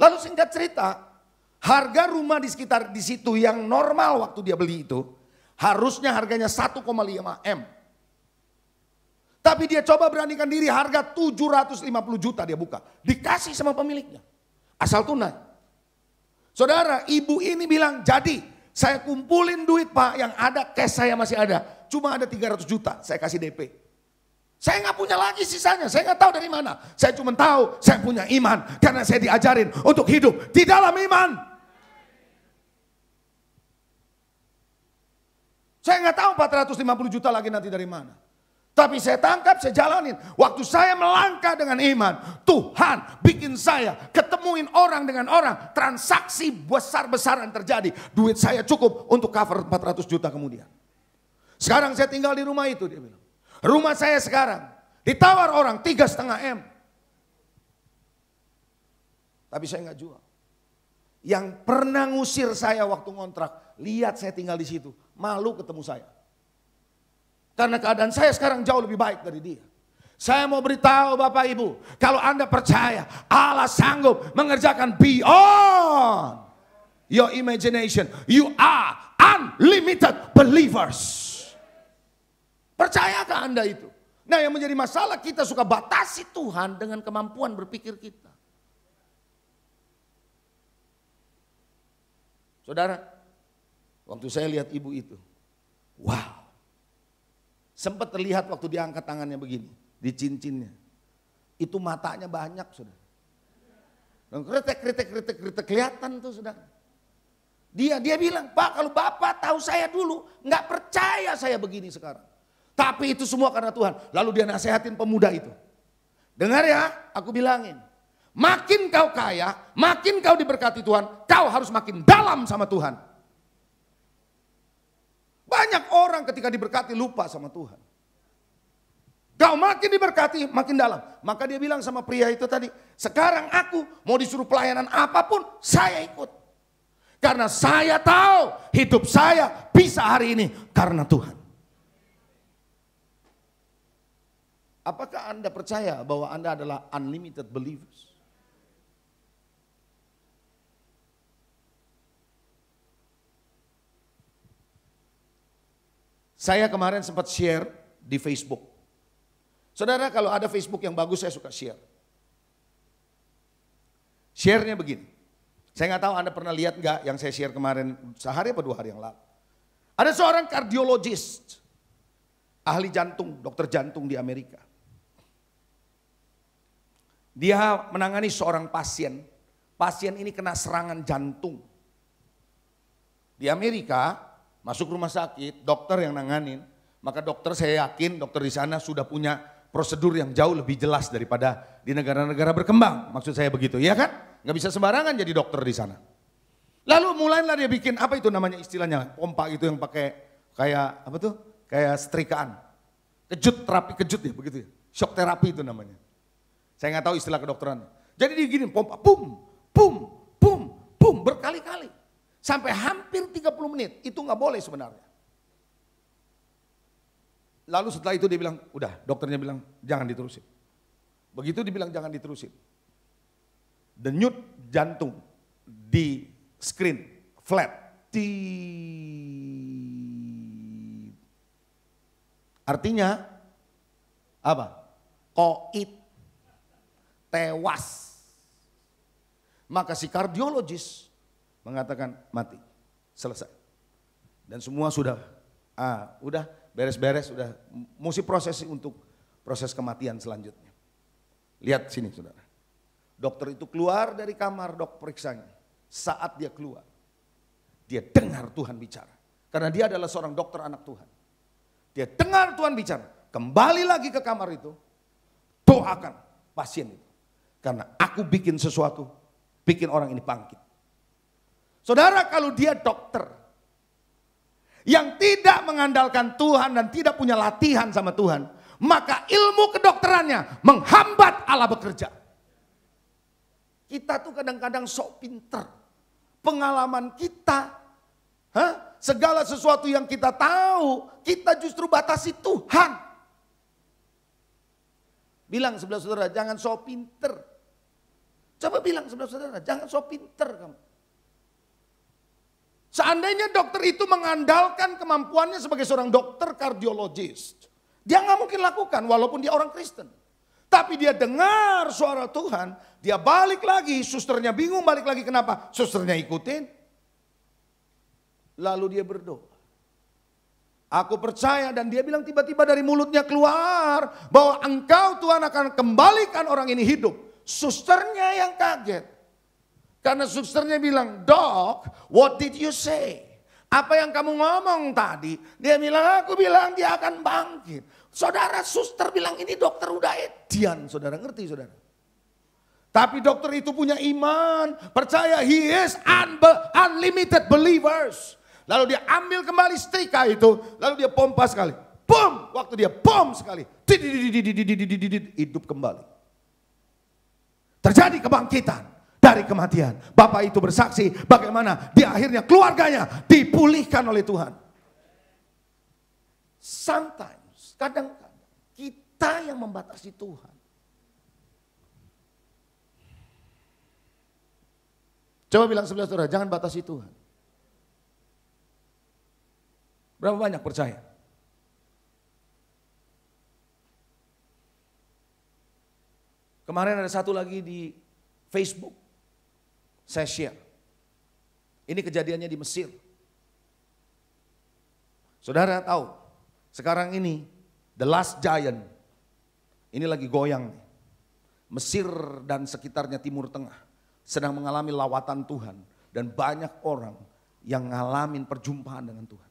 Lalu singkat cerita, harga rumah di sekitar di situ yang normal waktu dia beli itu harusnya harganya 1,5 M. Tapi dia coba beranikan diri harga 750 juta dia buka. Dikasih sama pemiliknya. Asal tunai. Saudara, ibu ini bilang, jadi saya kumpulin duit pak yang ada, cash saya masih ada. Cuma ada 300 juta, saya kasih DP. Saya nggak punya lagi sisanya, saya nggak tahu dari mana. Saya cuma tahu saya punya iman karena saya diajarin untuk hidup di dalam iman. Saya nggak tahu 450 juta lagi nanti dari mana. Tapi saya tangkap, saya jalanin. Waktu saya melangkah dengan iman, Tuhan bikin saya ketemuin orang dengan orang. Transaksi besar-besaran terjadi. Duit saya cukup untuk cover 400 juta kemudian. Sekarang saya tinggal di rumah itu, dia bilang. Rumah saya sekarang, ditawar orang tiga setengah M. Tapi saya nggak jual. Yang pernah ngusir saya waktu ngontrak, lihat saya tinggal di situ, malu ketemu saya. Karena keadaan saya sekarang jauh lebih baik dari dia. Saya mau beritahu Bapak Ibu, kalau Anda percaya Allah sanggup mengerjakan beyond your imagination. You are unlimited believers. Percayakah Anda itu? Nah yang menjadi masalah kita suka batasi Tuhan dengan kemampuan berpikir kita. Saudara, waktu saya lihat ibu itu, wow, Sempat terlihat waktu diangkat tangannya begini, di cincinnya. Itu matanya banyak sudah. Dan kritik, kritik, kritik, kritik, kelihatan tuh sudah. Dia dia bilang, Pak kalau Bapak tahu saya dulu, nggak percaya saya begini sekarang. Tapi itu semua karena Tuhan. Lalu dia nasehatin pemuda itu. Dengar ya, aku bilangin. Makin kau kaya, makin kau diberkati Tuhan, kau harus makin dalam sama Tuhan. Banyak orang ketika diberkati lupa sama Tuhan. Kau makin diberkati, makin dalam. Maka dia bilang sama pria itu tadi, sekarang aku mau disuruh pelayanan apapun, saya ikut. Karena saya tahu hidup saya bisa hari ini karena Tuhan. Apakah Anda percaya bahwa Anda adalah unlimited believers? Saya kemarin sempat share di Facebook. Saudara kalau ada Facebook yang bagus saya suka share. Share-nya begini. Saya nggak tahu Anda pernah lihat nggak yang saya share kemarin sehari atau dua hari yang lalu. Ada seorang kardiologis, ahli jantung, dokter jantung di Amerika. Dia menangani seorang pasien. Pasien ini kena serangan jantung. Di Amerika, Masuk rumah sakit, dokter yang nanganin. Maka dokter saya yakin dokter di sana sudah punya prosedur yang jauh lebih jelas daripada di negara-negara berkembang. Maksud saya begitu, ya kan? Nggak bisa sembarangan jadi dokter di sana. Lalu mulailah dia bikin apa itu namanya istilahnya pompa itu yang pakai kayak apa tuh kayak setrikaan, kejut terapi kejut ya begitu ya, shock terapi itu namanya. Saya nggak tahu istilah kedokteran. Jadi dia gini pompa, pum, pum, pum, pum berkali-kali. Sampai hampir 30 menit, itu nggak boleh sebenarnya. Lalu setelah itu dia bilang, udah dokternya bilang jangan diterusin. Begitu dibilang jangan diterusin. Denyut jantung di screen flat. Di... Artinya apa? Koit. Tewas. Maka si kardiologis mengatakan mati. Selesai. Dan semua sudah ah, udah beres-beres, sudah mesti proses untuk proses kematian selanjutnya. Lihat sini saudara. Dokter itu keluar dari kamar dok periksanya. Saat dia keluar, dia dengar Tuhan bicara. Karena dia adalah seorang dokter anak Tuhan. Dia dengar Tuhan bicara. Kembali lagi ke kamar itu, doakan pasien itu. Karena aku bikin sesuatu, bikin orang ini bangkit. Saudara kalau dia dokter yang tidak mengandalkan Tuhan dan tidak punya latihan sama Tuhan, maka ilmu kedokterannya menghambat Allah bekerja. Kita tuh kadang-kadang sok pinter. Pengalaman kita, ha? segala sesuatu yang kita tahu, kita justru batasi Tuhan. Bilang sebelah saudara, jangan sok pinter. Coba bilang sebelah saudara, jangan sok pinter kamu. Seandainya dokter itu mengandalkan kemampuannya sebagai seorang dokter kardiologis, dia nggak mungkin lakukan walaupun dia orang Kristen. Tapi dia dengar suara Tuhan, dia balik lagi, susternya bingung balik lagi kenapa? Susternya ikutin. Lalu dia berdoa. Aku percaya dan dia bilang tiba-tiba dari mulutnya keluar bahwa engkau Tuhan akan kembalikan orang ini hidup. Susternya yang kaget. Karena susternya bilang, Dok, what did you say? Apa yang kamu ngomong tadi? Dia bilang, aku bilang dia akan bangkit. Saudara suster bilang ini dokter udah edian, saudara ngerti saudara. Tapi dokter itu punya iman, percaya he is unbe- unlimited believers. Lalu dia ambil kembali setrika itu, lalu dia pompa sekali. boom, waktu dia boom sekali, hidup kembali. Terjadi kebangkitan dari kematian. Bapak itu bersaksi bagaimana di akhirnya keluarganya dipulihkan oleh Tuhan. Sometimes, kadang-kadang kita yang membatasi Tuhan. Coba bilang sebelah saudara, jangan batasi Tuhan. Berapa banyak percaya? Kemarin ada satu lagi di Facebook. Saya share. Ini kejadiannya di Mesir. Saudara tahu, sekarang ini the last giant ini lagi goyang. Mesir dan sekitarnya Timur Tengah sedang mengalami lawatan Tuhan dan banyak orang yang ngalamin perjumpaan dengan Tuhan.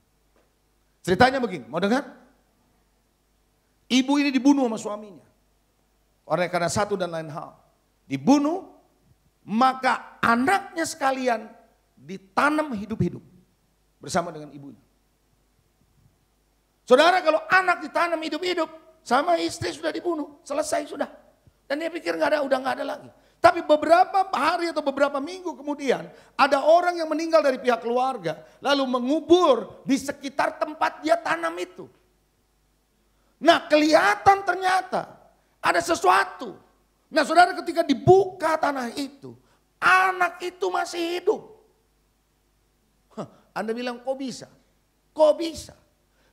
Ceritanya begini, mau dengar? Ibu ini dibunuh sama suaminya. Oleh karena satu dan lain hal. Dibunuh maka anaknya sekalian ditanam hidup-hidup bersama dengan ibunya. Saudara kalau anak ditanam hidup-hidup sama istri sudah dibunuh, selesai sudah. Dan dia pikir nggak ada, udah nggak ada lagi. Tapi beberapa hari atau beberapa minggu kemudian ada orang yang meninggal dari pihak keluarga lalu mengubur di sekitar tempat dia tanam itu. Nah kelihatan ternyata ada sesuatu Nah saudara ketika dibuka tanah itu, anak itu masih hidup. Hah, anda bilang kok bisa? Kok bisa?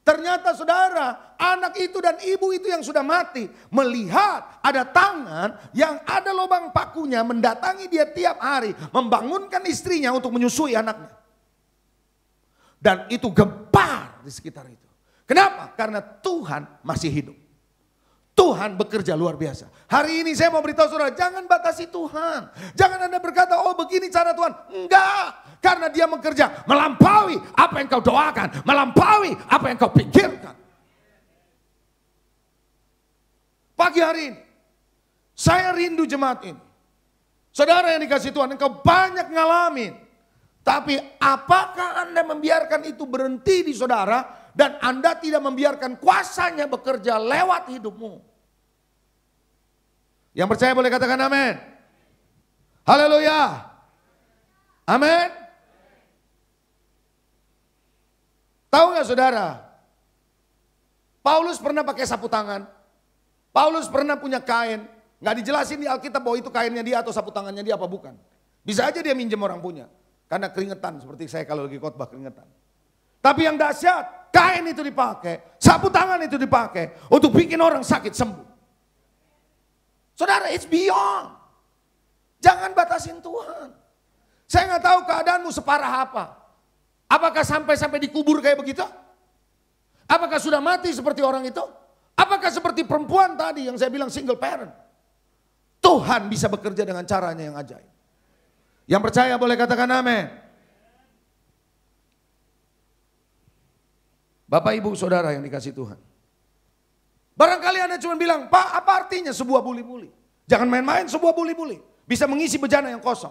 Ternyata saudara, anak itu dan ibu itu yang sudah mati melihat ada tangan yang ada lubang pakunya mendatangi dia tiap hari, membangunkan istrinya untuk menyusui anaknya. Dan itu gempar di sekitar itu. Kenapa? Karena Tuhan masih hidup. Tuhan bekerja luar biasa. Hari ini saya mau beritahu saudara, jangan batasi Tuhan. Jangan Anda berkata, oh begini cara Tuhan. Enggak, karena dia bekerja melampaui apa yang kau doakan. Melampaui apa yang kau pikirkan. Pagi hari ini, saya rindu jemaat ini. Saudara yang dikasih Tuhan, engkau banyak ngalamin. Tapi apakah Anda membiarkan itu berhenti di saudara dan Anda tidak membiarkan kuasanya bekerja lewat hidupmu? Yang percaya boleh katakan amin. Haleluya. Amin. Tahu nggak saudara? Paulus pernah pakai sapu tangan. Paulus pernah punya kain. Nggak dijelasin di Alkitab bahwa itu kainnya dia atau sapu tangannya dia apa bukan. Bisa aja dia minjem orang punya. Karena keringetan seperti saya kalau lagi khotbah keringetan. Tapi yang dahsyat, kain itu dipakai, sapu tangan itu dipakai untuk bikin orang sakit sembuh. Saudara, it's beyond. Jangan batasin Tuhan. Saya nggak tahu keadaanmu separah apa. Apakah sampai-sampai dikubur kayak begitu? Apakah sudah mati seperti orang itu? Apakah seperti perempuan tadi yang saya bilang single parent? Tuhan bisa bekerja dengan caranya yang ajaib. Yang percaya boleh katakan amin. Bapak ibu saudara yang dikasih Tuhan. Barangkali Anda cuma bilang, Pak apa artinya sebuah buli-buli? Jangan main-main sebuah buli-buli. Bisa mengisi bejana yang kosong.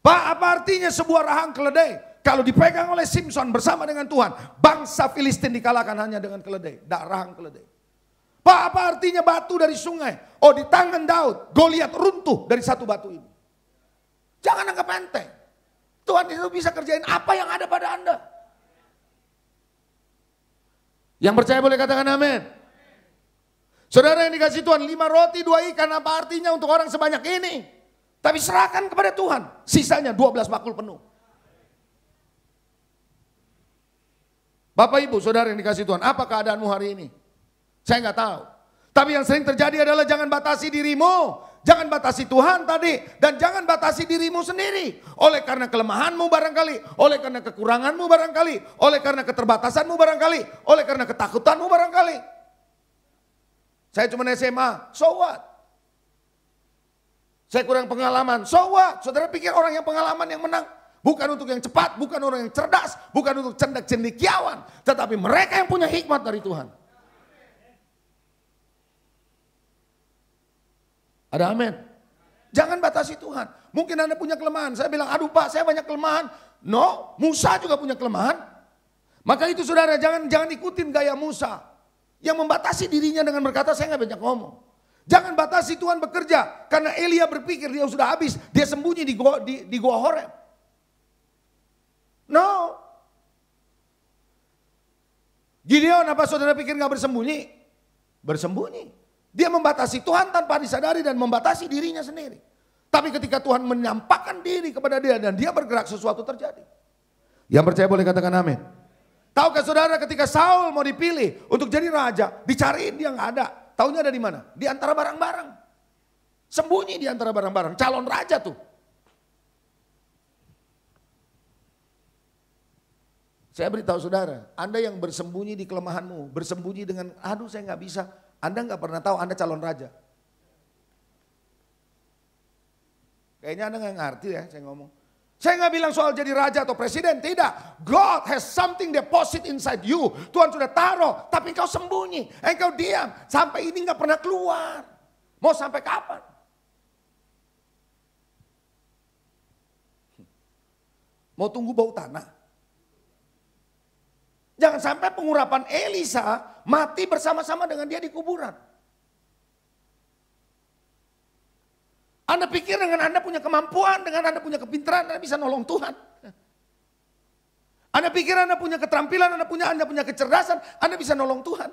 Pak apa artinya sebuah rahang keledai? Kalau dipegang oleh Simpson bersama dengan Tuhan, bangsa Filistin dikalahkan hanya dengan keledai, dak rahang keledai. Pak apa artinya batu dari sungai? Oh di tangan Daud, Goliat runtuh dari satu batu ini. Jangan anggap enteng. Tuhan itu bisa kerjain apa yang ada pada Anda. Yang percaya boleh katakan amin. Saudara yang dikasih Tuhan, lima roti, dua ikan, apa artinya untuk orang sebanyak ini? Tapi serahkan kepada Tuhan, sisanya 12 bakul penuh. Bapak ibu, saudara yang dikasih Tuhan, apa keadaanmu hari ini? Saya nggak tahu. Tapi yang sering terjadi adalah jangan batasi dirimu Jangan batasi Tuhan tadi dan jangan batasi dirimu sendiri. Oleh karena kelemahanmu barangkali, oleh karena kekuranganmu barangkali, oleh karena keterbatasanmu barangkali, oleh karena ketakutanmu barangkali. Saya cuma SMA, so what? Saya kurang pengalaman, so what? Saudara pikir orang yang pengalaman yang menang? Bukan untuk yang cepat, bukan orang yang cerdas, bukan untuk cendek cendekiawan. Tetapi mereka yang punya hikmat dari Tuhan. Ada amin? Jangan batasi Tuhan. Mungkin Anda punya kelemahan. Saya bilang, aduh Pak, saya banyak kelemahan. No, Musa juga punya kelemahan. Maka itu saudara, jangan jangan ikutin gaya Musa. Yang membatasi dirinya dengan berkata, saya nggak banyak ngomong. Jangan batasi Tuhan bekerja. Karena Elia berpikir dia sudah habis. Dia sembunyi di Goa, di, di Goa Horeb. No. Gideon apa saudara pikir nggak bersembunyi? Bersembunyi. Dia membatasi Tuhan tanpa disadari dan membatasi dirinya sendiri. Tapi ketika Tuhan menyampaikan diri kepada dia dan dia bergerak sesuatu terjadi. Yang percaya boleh katakan amin. Tahukah saudara ketika Saul mau dipilih untuk jadi raja, dicariin dia nggak ada. Tahunya ada di mana? Di antara barang-barang. Sembunyi di antara barang-barang, calon raja tuh. Saya beritahu saudara, Anda yang bersembunyi di kelemahanmu, bersembunyi dengan, aduh saya nggak bisa, anda nggak pernah tahu Anda calon raja. Kayaknya Anda nggak ngerti ya saya ngomong. Saya nggak bilang soal jadi raja atau presiden, tidak. God has something deposit inside you. Tuhan sudah taruh, tapi engkau sembunyi, engkau diam. Sampai ini nggak pernah keluar. Mau sampai kapan? Mau tunggu bau tanah? Jangan sampai pengurapan Elisa mati bersama-sama dengan dia di kuburan. Anda pikir dengan Anda punya kemampuan, dengan Anda punya kepintaran, Anda bisa nolong Tuhan. Anda pikir Anda punya keterampilan, Anda punya Anda punya kecerdasan, Anda bisa nolong Tuhan.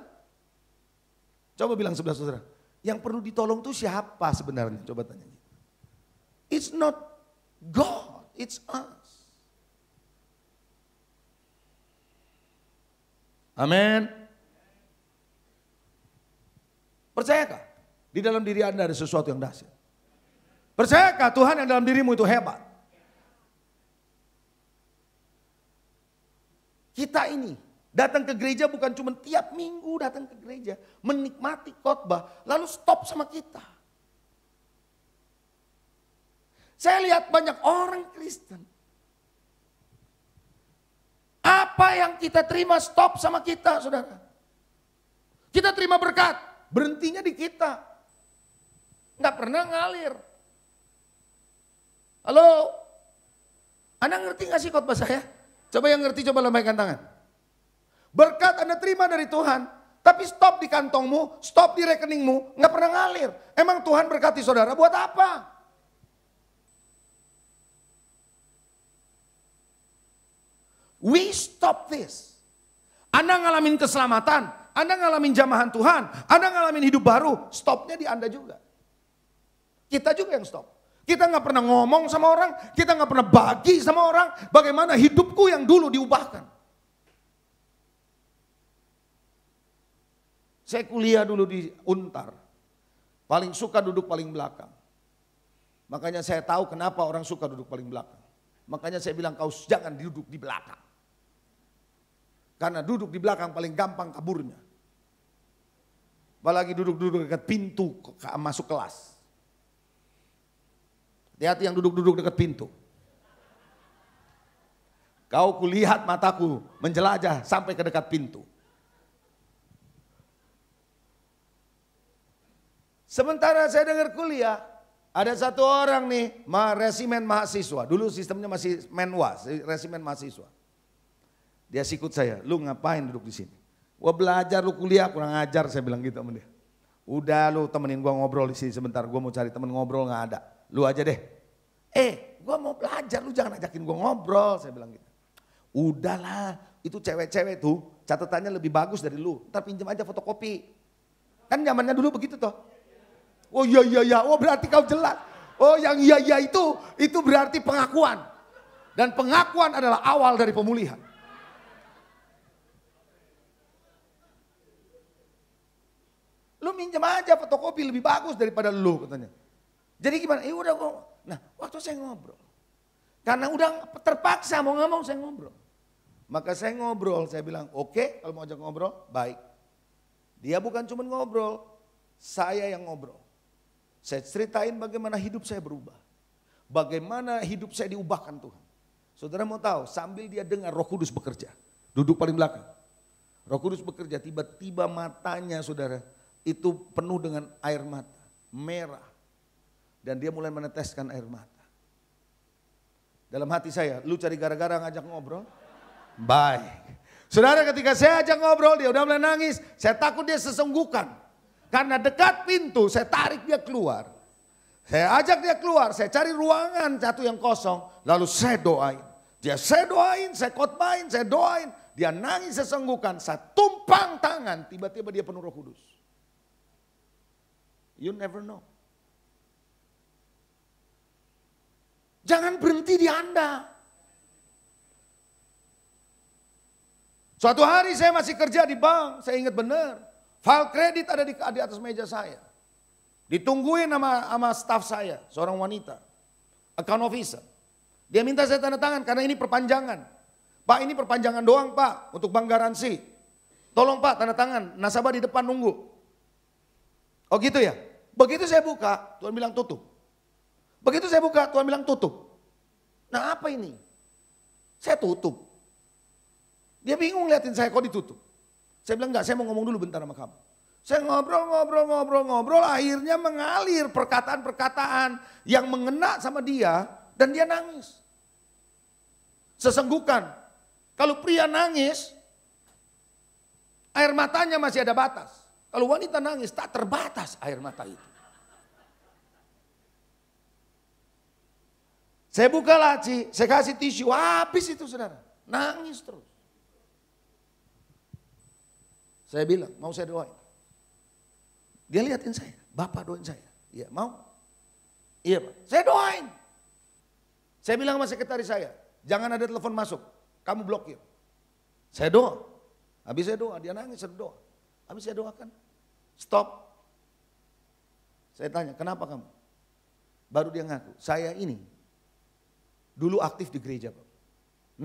Coba bilang sebelah saudara, yang perlu ditolong itu siapa sebenarnya? Coba tanya. It's not God, it's us. Amin. Percayakah? Di dalam diri Anda ada sesuatu yang dahsyat. Percayakah Tuhan yang dalam dirimu itu hebat? Kita ini datang ke gereja bukan cuma tiap minggu datang ke gereja, menikmati khotbah, lalu stop sama kita. Saya lihat banyak orang Kristen apa yang kita terima stop sama kita, saudara. Kita terima berkat, berhentinya di kita. Nggak pernah ngalir. Halo, Anda ngerti nggak sih khotbah saya? Coba yang ngerti, coba lambaikan tangan. Berkat Anda terima dari Tuhan, tapi stop di kantongmu, stop di rekeningmu, nggak pernah ngalir. Emang Tuhan berkati saudara buat apa? We stop this. Anda ngalamin keselamatan, Anda ngalamin jamahan Tuhan, Anda ngalamin hidup baru, stopnya di Anda juga. Kita juga yang stop. Kita nggak pernah ngomong sama orang, kita nggak pernah bagi sama orang bagaimana hidupku yang dulu diubahkan. Saya kuliah dulu di Untar, paling suka duduk paling belakang. Makanya saya tahu kenapa orang suka duduk paling belakang. Makanya saya bilang kau jangan duduk di belakang. Karena duduk di belakang paling gampang kaburnya. Apalagi duduk-duduk dekat pintu masuk kelas. Hati-hati yang duduk-duduk dekat pintu. Kau kulihat mataku menjelajah sampai ke dekat pintu. Sementara saya dengar kuliah, ada satu orang nih, resimen mahasiswa. Dulu sistemnya masih menwa, resimen mahasiswa dia sikut saya, lu ngapain duduk di sini? Gua belajar, lu kuliah, kurang ajar, saya bilang gitu sama dia. Udah lu temenin gua ngobrol di sini sebentar, gua mau cari temen ngobrol gak ada. Lu aja deh. Eh, gua mau belajar, lu jangan ajakin gua ngobrol, saya bilang gitu. Udahlah, itu cewek-cewek tuh catatannya lebih bagus dari lu. Ntar pinjam aja fotokopi. Kan zamannya dulu begitu toh. Oh iya iya iya, oh berarti kau jelas. Oh yang iya iya itu, itu berarti pengakuan. Dan pengakuan adalah awal dari pemulihan. minjem aja fotokopi lebih bagus daripada lu katanya. Jadi gimana? Ya udah kok. Nah waktu saya ngobrol. Karena udah terpaksa mau ngomong mau saya ngobrol. Maka saya ngobrol, saya bilang oke okay, kalau mau ajak ngobrol baik. Dia bukan cuma ngobrol, saya yang ngobrol. Saya ceritain bagaimana hidup saya berubah. Bagaimana hidup saya diubahkan Tuhan. Saudara mau tahu, sambil dia dengar roh kudus bekerja. Duduk paling belakang. Roh kudus bekerja, tiba-tiba matanya saudara itu penuh dengan air mata, merah. Dan dia mulai meneteskan air mata. Dalam hati saya, lu cari gara-gara ngajak ngobrol? Baik. Saudara ketika saya ajak ngobrol, dia udah mulai nangis. Saya takut dia sesenggukan. Karena dekat pintu, saya tarik dia keluar. Saya ajak dia keluar, saya cari ruangan satu yang kosong. Lalu saya doain. Dia saya doain, saya kotbain, saya doain. Dia nangis sesenggukan, saya tumpang tangan, tiba-tiba dia penuh roh kudus. You never know. Jangan berhenti di Anda. Suatu hari saya masih kerja di bank, saya ingat benar. File kredit ada di, di atas meja saya. Ditungguin sama, sama staff saya, seorang wanita. Account officer. Dia minta saya tanda tangan karena ini perpanjangan. Pak ini perpanjangan doang pak untuk bank garansi. Tolong pak tanda tangan, nasabah di depan nunggu. Oh gitu ya? Begitu saya buka, Tuhan bilang tutup. Begitu saya buka, Tuhan bilang tutup. Nah apa ini? Saya tutup. Dia bingung liatin saya kok ditutup. Saya bilang enggak, saya mau ngomong dulu bentar sama kamu. Saya ngobrol, ngobrol, ngobrol, ngobrol, akhirnya mengalir perkataan-perkataan yang mengena sama dia dan dia nangis. Sesenggukan. Kalau pria nangis, air matanya masih ada batas. Kalau wanita nangis tak terbatas air mata itu. Saya buka laci, saya kasih tisu, habis itu saudara. Nangis terus. Saya bilang, mau saya doain. Dia liatin saya, bapak doain saya. Iya, mau? Iya pak, saya doain. Saya bilang sama sekretaris saya, jangan ada telepon masuk, kamu blokir. Saya doa. Habis saya doa, dia nangis, saya doa. Tapi saya doakan. Stop. Saya tanya, kenapa kamu? Baru dia ngaku, saya ini dulu aktif di gereja. Pak.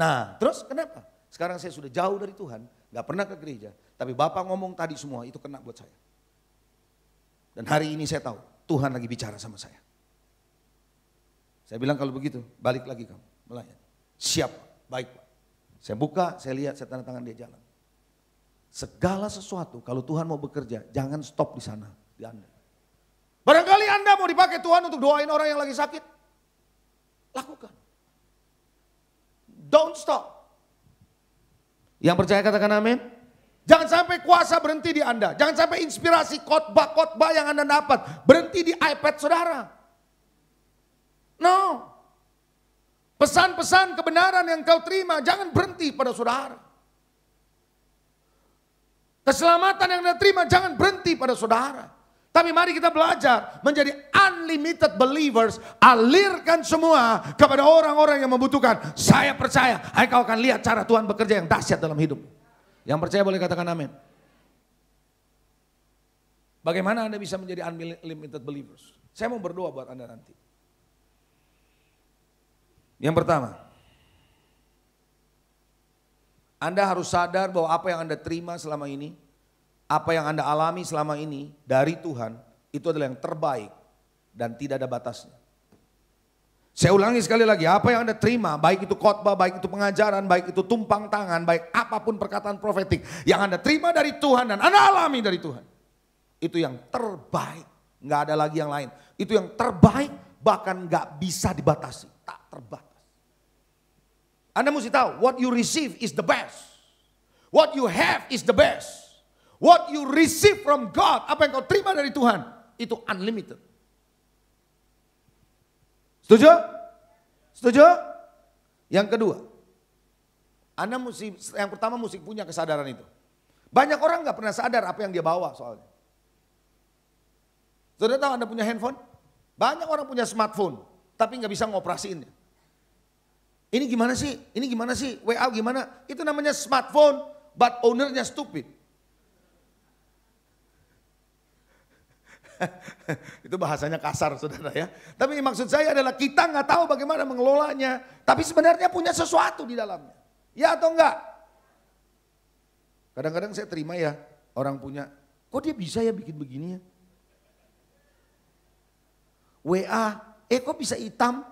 Nah, terus kenapa? Sekarang saya sudah jauh dari Tuhan, gak pernah ke gereja. Tapi Bapak ngomong tadi semua, itu kena buat saya. Dan hari ini saya tahu, Tuhan lagi bicara sama saya. Saya bilang kalau begitu, balik lagi kamu, melayani. Siap, baik Pak. Saya buka, saya lihat, saya tanda tangan dia jalan. Segala sesuatu kalau Tuhan mau bekerja, jangan stop di sana, di Anda. Barangkali Anda mau dipakai Tuhan untuk doain orang yang lagi sakit. Lakukan. Don't stop. Yang percaya katakan amin. Jangan sampai kuasa berhenti di Anda. Jangan sampai inspirasi khotbah-khotbah yang Anda dapat berhenti di iPad saudara. No. Pesan-pesan kebenaran yang kau terima jangan berhenti pada saudara. Keselamatan yang Anda terima jangan berhenti pada saudara. Tapi mari kita belajar menjadi unlimited believers. Alirkan semua kepada orang-orang yang membutuhkan. Saya percaya kau akan lihat cara Tuhan bekerja yang dahsyat dalam hidup. Yang percaya boleh katakan amin. Bagaimana Anda bisa menjadi unlimited believers? Saya mau berdoa buat Anda nanti. Yang pertama, anda harus sadar bahwa apa yang Anda terima selama ini, apa yang Anda alami selama ini dari Tuhan, itu adalah yang terbaik dan tidak ada batasnya. Saya ulangi sekali lagi, apa yang Anda terima, baik itu khotbah, baik itu pengajaran, baik itu tumpang tangan, baik apapun perkataan profetik yang Anda terima dari Tuhan dan Anda alami dari Tuhan. Itu yang terbaik, nggak ada lagi yang lain. Itu yang terbaik bahkan nggak bisa dibatasi, tak terbatas. Anda mesti tahu, what you receive is the best. What you have is the best. What you receive from God, apa yang kau terima dari Tuhan, itu unlimited. Setuju? Setuju? Yang kedua, Anda mesti, yang pertama mesti punya kesadaran itu. Banyak orang nggak pernah sadar apa yang dia bawa soalnya. Sudah tahu Anda punya handphone? Banyak orang punya smartphone, tapi nggak bisa ngoperasiinnya. Ini gimana sih? Ini gimana sih? WA gimana? Itu namanya smartphone, but ownernya stupid. itu bahasanya kasar saudara ya. Tapi maksud saya adalah kita nggak tahu bagaimana mengelolanya. Tapi sebenarnya punya sesuatu di dalamnya. Ya atau enggak? Kadang-kadang saya terima ya orang punya. Kok dia bisa ya bikin begini ya? WA, eh kok bisa hitam?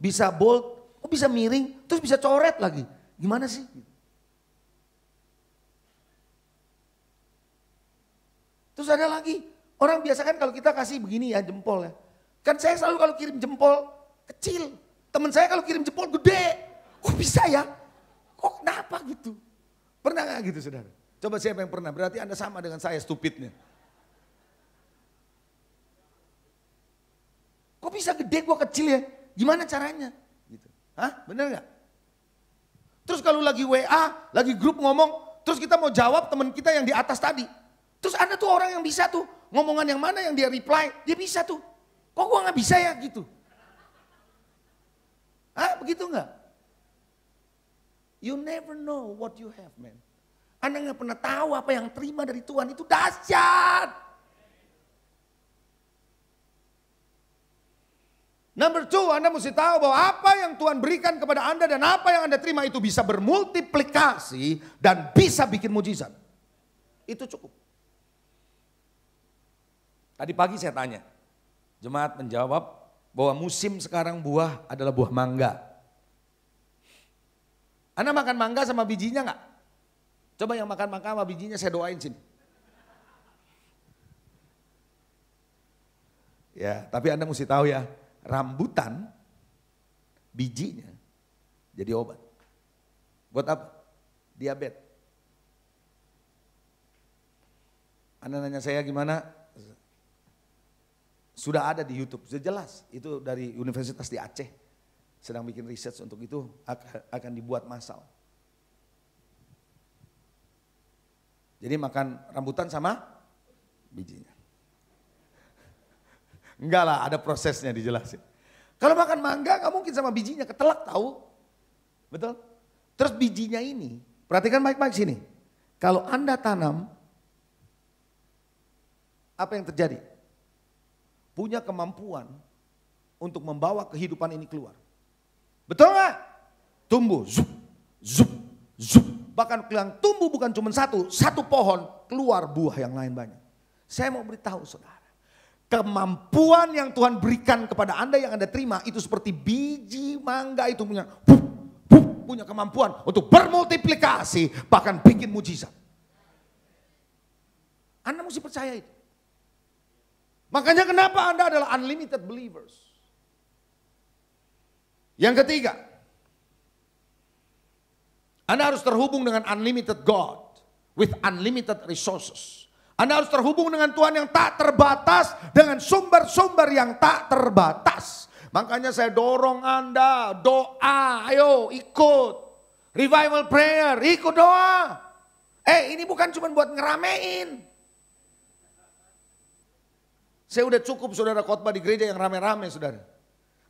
Bisa bold? Kok bisa miring, terus bisa coret lagi. Gimana sih? Terus ada lagi, orang biasa kan kalau kita kasih begini ya jempol ya. Kan saya selalu kalau kirim jempol kecil, teman saya kalau kirim jempol gede. Kok bisa ya? Kok kenapa gitu? Pernah gak gitu saudara? Coba siapa yang pernah, berarti Anda sama dengan saya stupidnya. Kok bisa gede gua kecil ya? Gimana caranya? Hah? Bener nggak? Terus kalau lagi WA, lagi grup ngomong, terus kita mau jawab teman kita yang di atas tadi. Terus ada tuh orang yang bisa tuh, ngomongan yang mana yang dia reply, dia bisa tuh. Kok gua nggak bisa ya gitu? Hah? Begitu nggak? You never know what you have, man. Anda nggak pernah tahu apa yang terima dari Tuhan itu dahsyat. Number two, Anda mesti tahu bahwa apa yang Tuhan berikan kepada Anda dan apa yang Anda terima itu bisa bermultiplikasi dan bisa bikin mujizat. Itu cukup. Tadi pagi saya tanya, jemaat menjawab bahwa musim sekarang buah adalah buah mangga. Anda makan mangga sama bijinya nggak? Coba yang makan mangga sama bijinya saya doain sini. Ya, tapi Anda mesti tahu ya, rambutan bijinya jadi obat. Buat apa? Diabetes. Anda nanya saya gimana? Sudah ada di YouTube, sudah jelas. Itu dari universitas di Aceh. Sedang bikin riset untuk itu akan dibuat massal. Jadi makan rambutan sama bijinya. Enggak lah, ada prosesnya dijelasin. Kalau makan mangga nggak mungkin sama bijinya, ketelak tahu. Betul? Terus bijinya ini, perhatikan baik-baik sini. Kalau Anda tanam, apa yang terjadi? Punya kemampuan untuk membawa kehidupan ini keluar. Betul nggak? Tumbuh, zup, zup, zup. Bahkan kelang tumbuh bukan cuma satu, satu pohon keluar buah yang lain banyak. Saya mau beritahu saudara. Kemampuan yang Tuhan berikan kepada Anda yang Anda terima itu seperti biji mangga itu punya punya kemampuan untuk bermultiplikasi bahkan bikin mujizat. Anda mesti percaya itu. Makanya kenapa Anda adalah unlimited believers. Yang ketiga, Anda harus terhubung dengan unlimited God with unlimited resources. Anda harus terhubung dengan Tuhan yang tak terbatas dengan sumber-sumber yang tak terbatas. Makanya saya dorong Anda doa, ayo ikut. Revival prayer, ikut doa. Eh ini bukan cuma buat ngeramein. Saya udah cukup saudara khotbah di gereja yang rame-rame saudara.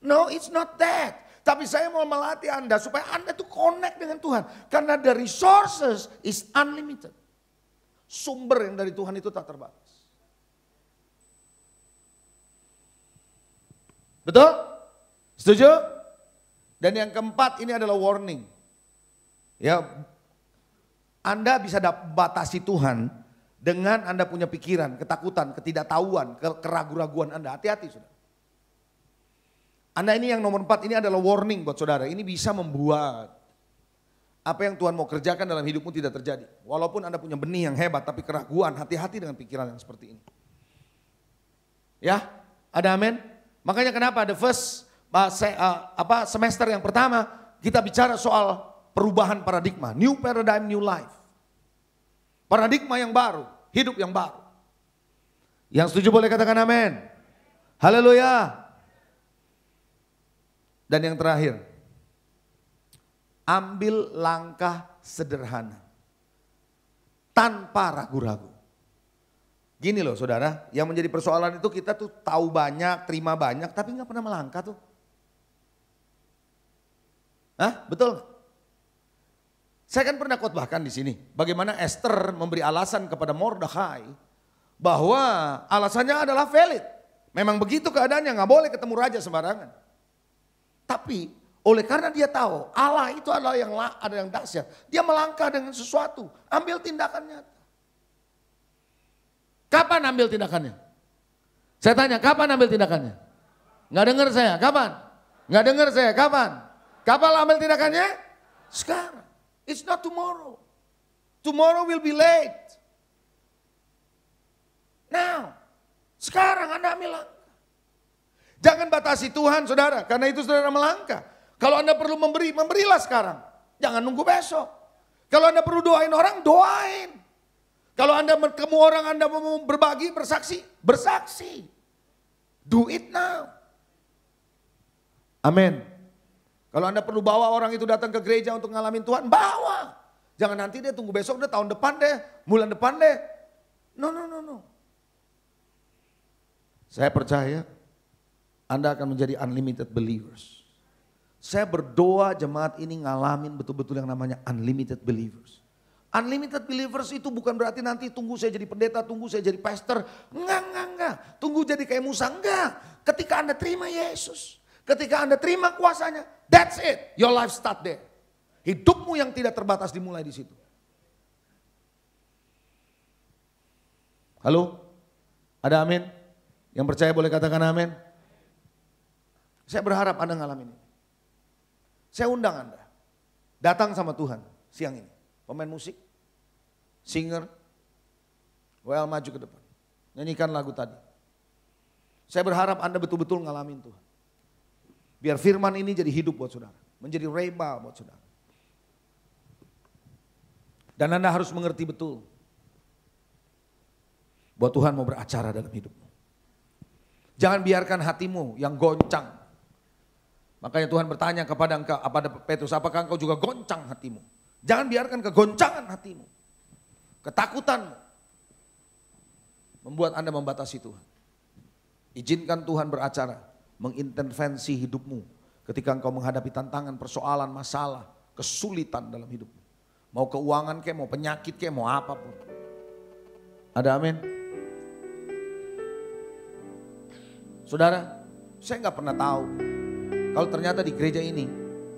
No, it's not that. Tapi saya mau melatih Anda supaya Anda tuh connect dengan Tuhan. Karena the resources is unlimited. Sumber yang dari Tuhan itu tak terbatas. Betul? Setuju? Dan yang keempat ini adalah warning. Ya, Anda bisa batasi Tuhan dengan Anda punya pikiran, ketakutan, ketidaktahuan, keraguan-raguan Anda. Hati-hati sudah. Anda ini yang nomor empat ini adalah warning buat saudara. Ini bisa membuat apa yang Tuhan mau kerjakan dalam hidupmu tidak terjadi. Walaupun Anda punya benih yang hebat, tapi keraguan, hati-hati dengan pikiran yang seperti ini. Ya, ada amin? Makanya kenapa the first uh, se, uh, apa semester yang pertama kita bicara soal perubahan paradigma, new paradigm, new life. Paradigma yang baru, hidup yang baru. Yang setuju boleh katakan amin. Haleluya. Dan yang terakhir, ambil langkah sederhana. Tanpa ragu-ragu. Gini loh saudara, yang menjadi persoalan itu kita tuh tahu banyak, terima banyak, tapi nggak pernah melangkah tuh. Hah? Betul Saya kan pernah khotbahkan di sini bagaimana Esther memberi alasan kepada Mordechai bahwa alasannya adalah valid. Memang begitu keadaannya, nggak boleh ketemu raja sembarangan. Tapi oleh karena dia tahu Allah itu adalah yang ada yang dahsyat. Dia melangkah dengan sesuatu, ambil tindakannya. Kapan ambil tindakannya? Saya tanya, kapan ambil tindakannya? Nggak dengar saya, kapan? Nggak dengar saya, kapan? Kapan ambil tindakannya? Sekarang. It's not tomorrow. Tomorrow will be late. Now, sekarang Anda ambil langkah. Jangan batasi Tuhan, saudara, karena itu saudara melangkah. Kalau Anda perlu memberi, memberilah sekarang. Jangan nunggu besok. Kalau Anda perlu doain orang, doain. Kalau Anda ketemu orang, Anda mau berbagi, bersaksi, bersaksi. Do it now. Amin. Kalau Anda perlu bawa orang itu datang ke gereja untuk ngalamin Tuhan, bawa. Jangan nanti deh, tunggu besok deh, tahun depan deh, bulan depan deh. No, no, no, no. Saya percaya Anda akan menjadi unlimited believers. Saya berdoa jemaat ini ngalamin betul-betul yang namanya unlimited believers. Unlimited believers itu bukan berarti nanti tunggu saya jadi pendeta, tunggu saya jadi pastor. Enggak, enggak, enggak. Tunggu jadi kayak Musa, enggak. Ketika Anda terima Yesus, ketika Anda terima kuasanya, that's it. Your life start there. Hidupmu yang tidak terbatas dimulai di situ. Halo? Ada amin? Yang percaya boleh katakan amin? Saya berharap Anda ngalamin ini. Saya undang Anda. Datang sama Tuhan siang ini. Pemain musik, singer, well maju ke depan. Nyanyikan lagu tadi. Saya berharap Anda betul-betul ngalamin Tuhan. Biar firman ini jadi hidup buat saudara. Menjadi reba buat saudara. Dan Anda harus mengerti betul. Buat Tuhan mau beracara dalam hidupmu. Jangan biarkan hatimu yang goncang Makanya Tuhan bertanya kepada engkau, kepada Petrus, apakah engkau juga goncang hatimu? Jangan biarkan kegoncangan hatimu, ketakutanmu, membuat Anda membatasi Tuhan. Izinkan Tuhan beracara, mengintervensi hidupmu ketika engkau menghadapi tantangan, persoalan, masalah, kesulitan dalam hidupmu. Mau keuangan kayak, mau penyakit kayak, mau apapun. Ada amin? Saudara, saya nggak pernah tahu kalau ternyata di gereja ini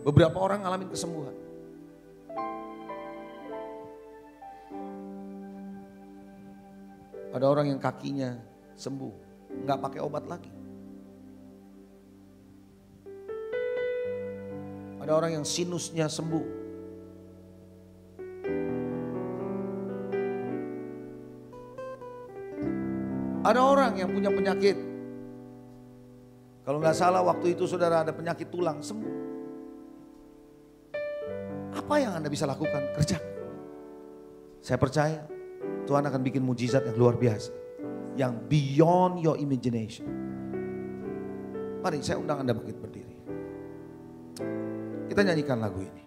beberapa orang ngalamin kesembuhan. Ada orang yang kakinya sembuh, nggak pakai obat lagi. Ada orang yang sinusnya sembuh. Ada orang yang punya penyakit kalau nggak salah waktu itu saudara ada penyakit tulang sembuh. Apa yang Anda bisa lakukan? Kerja. Saya percaya Tuhan akan bikin mujizat yang luar biasa. Yang beyond your imagination. Mari saya undang Anda bangkit berdiri. Kita nyanyikan lagu ini.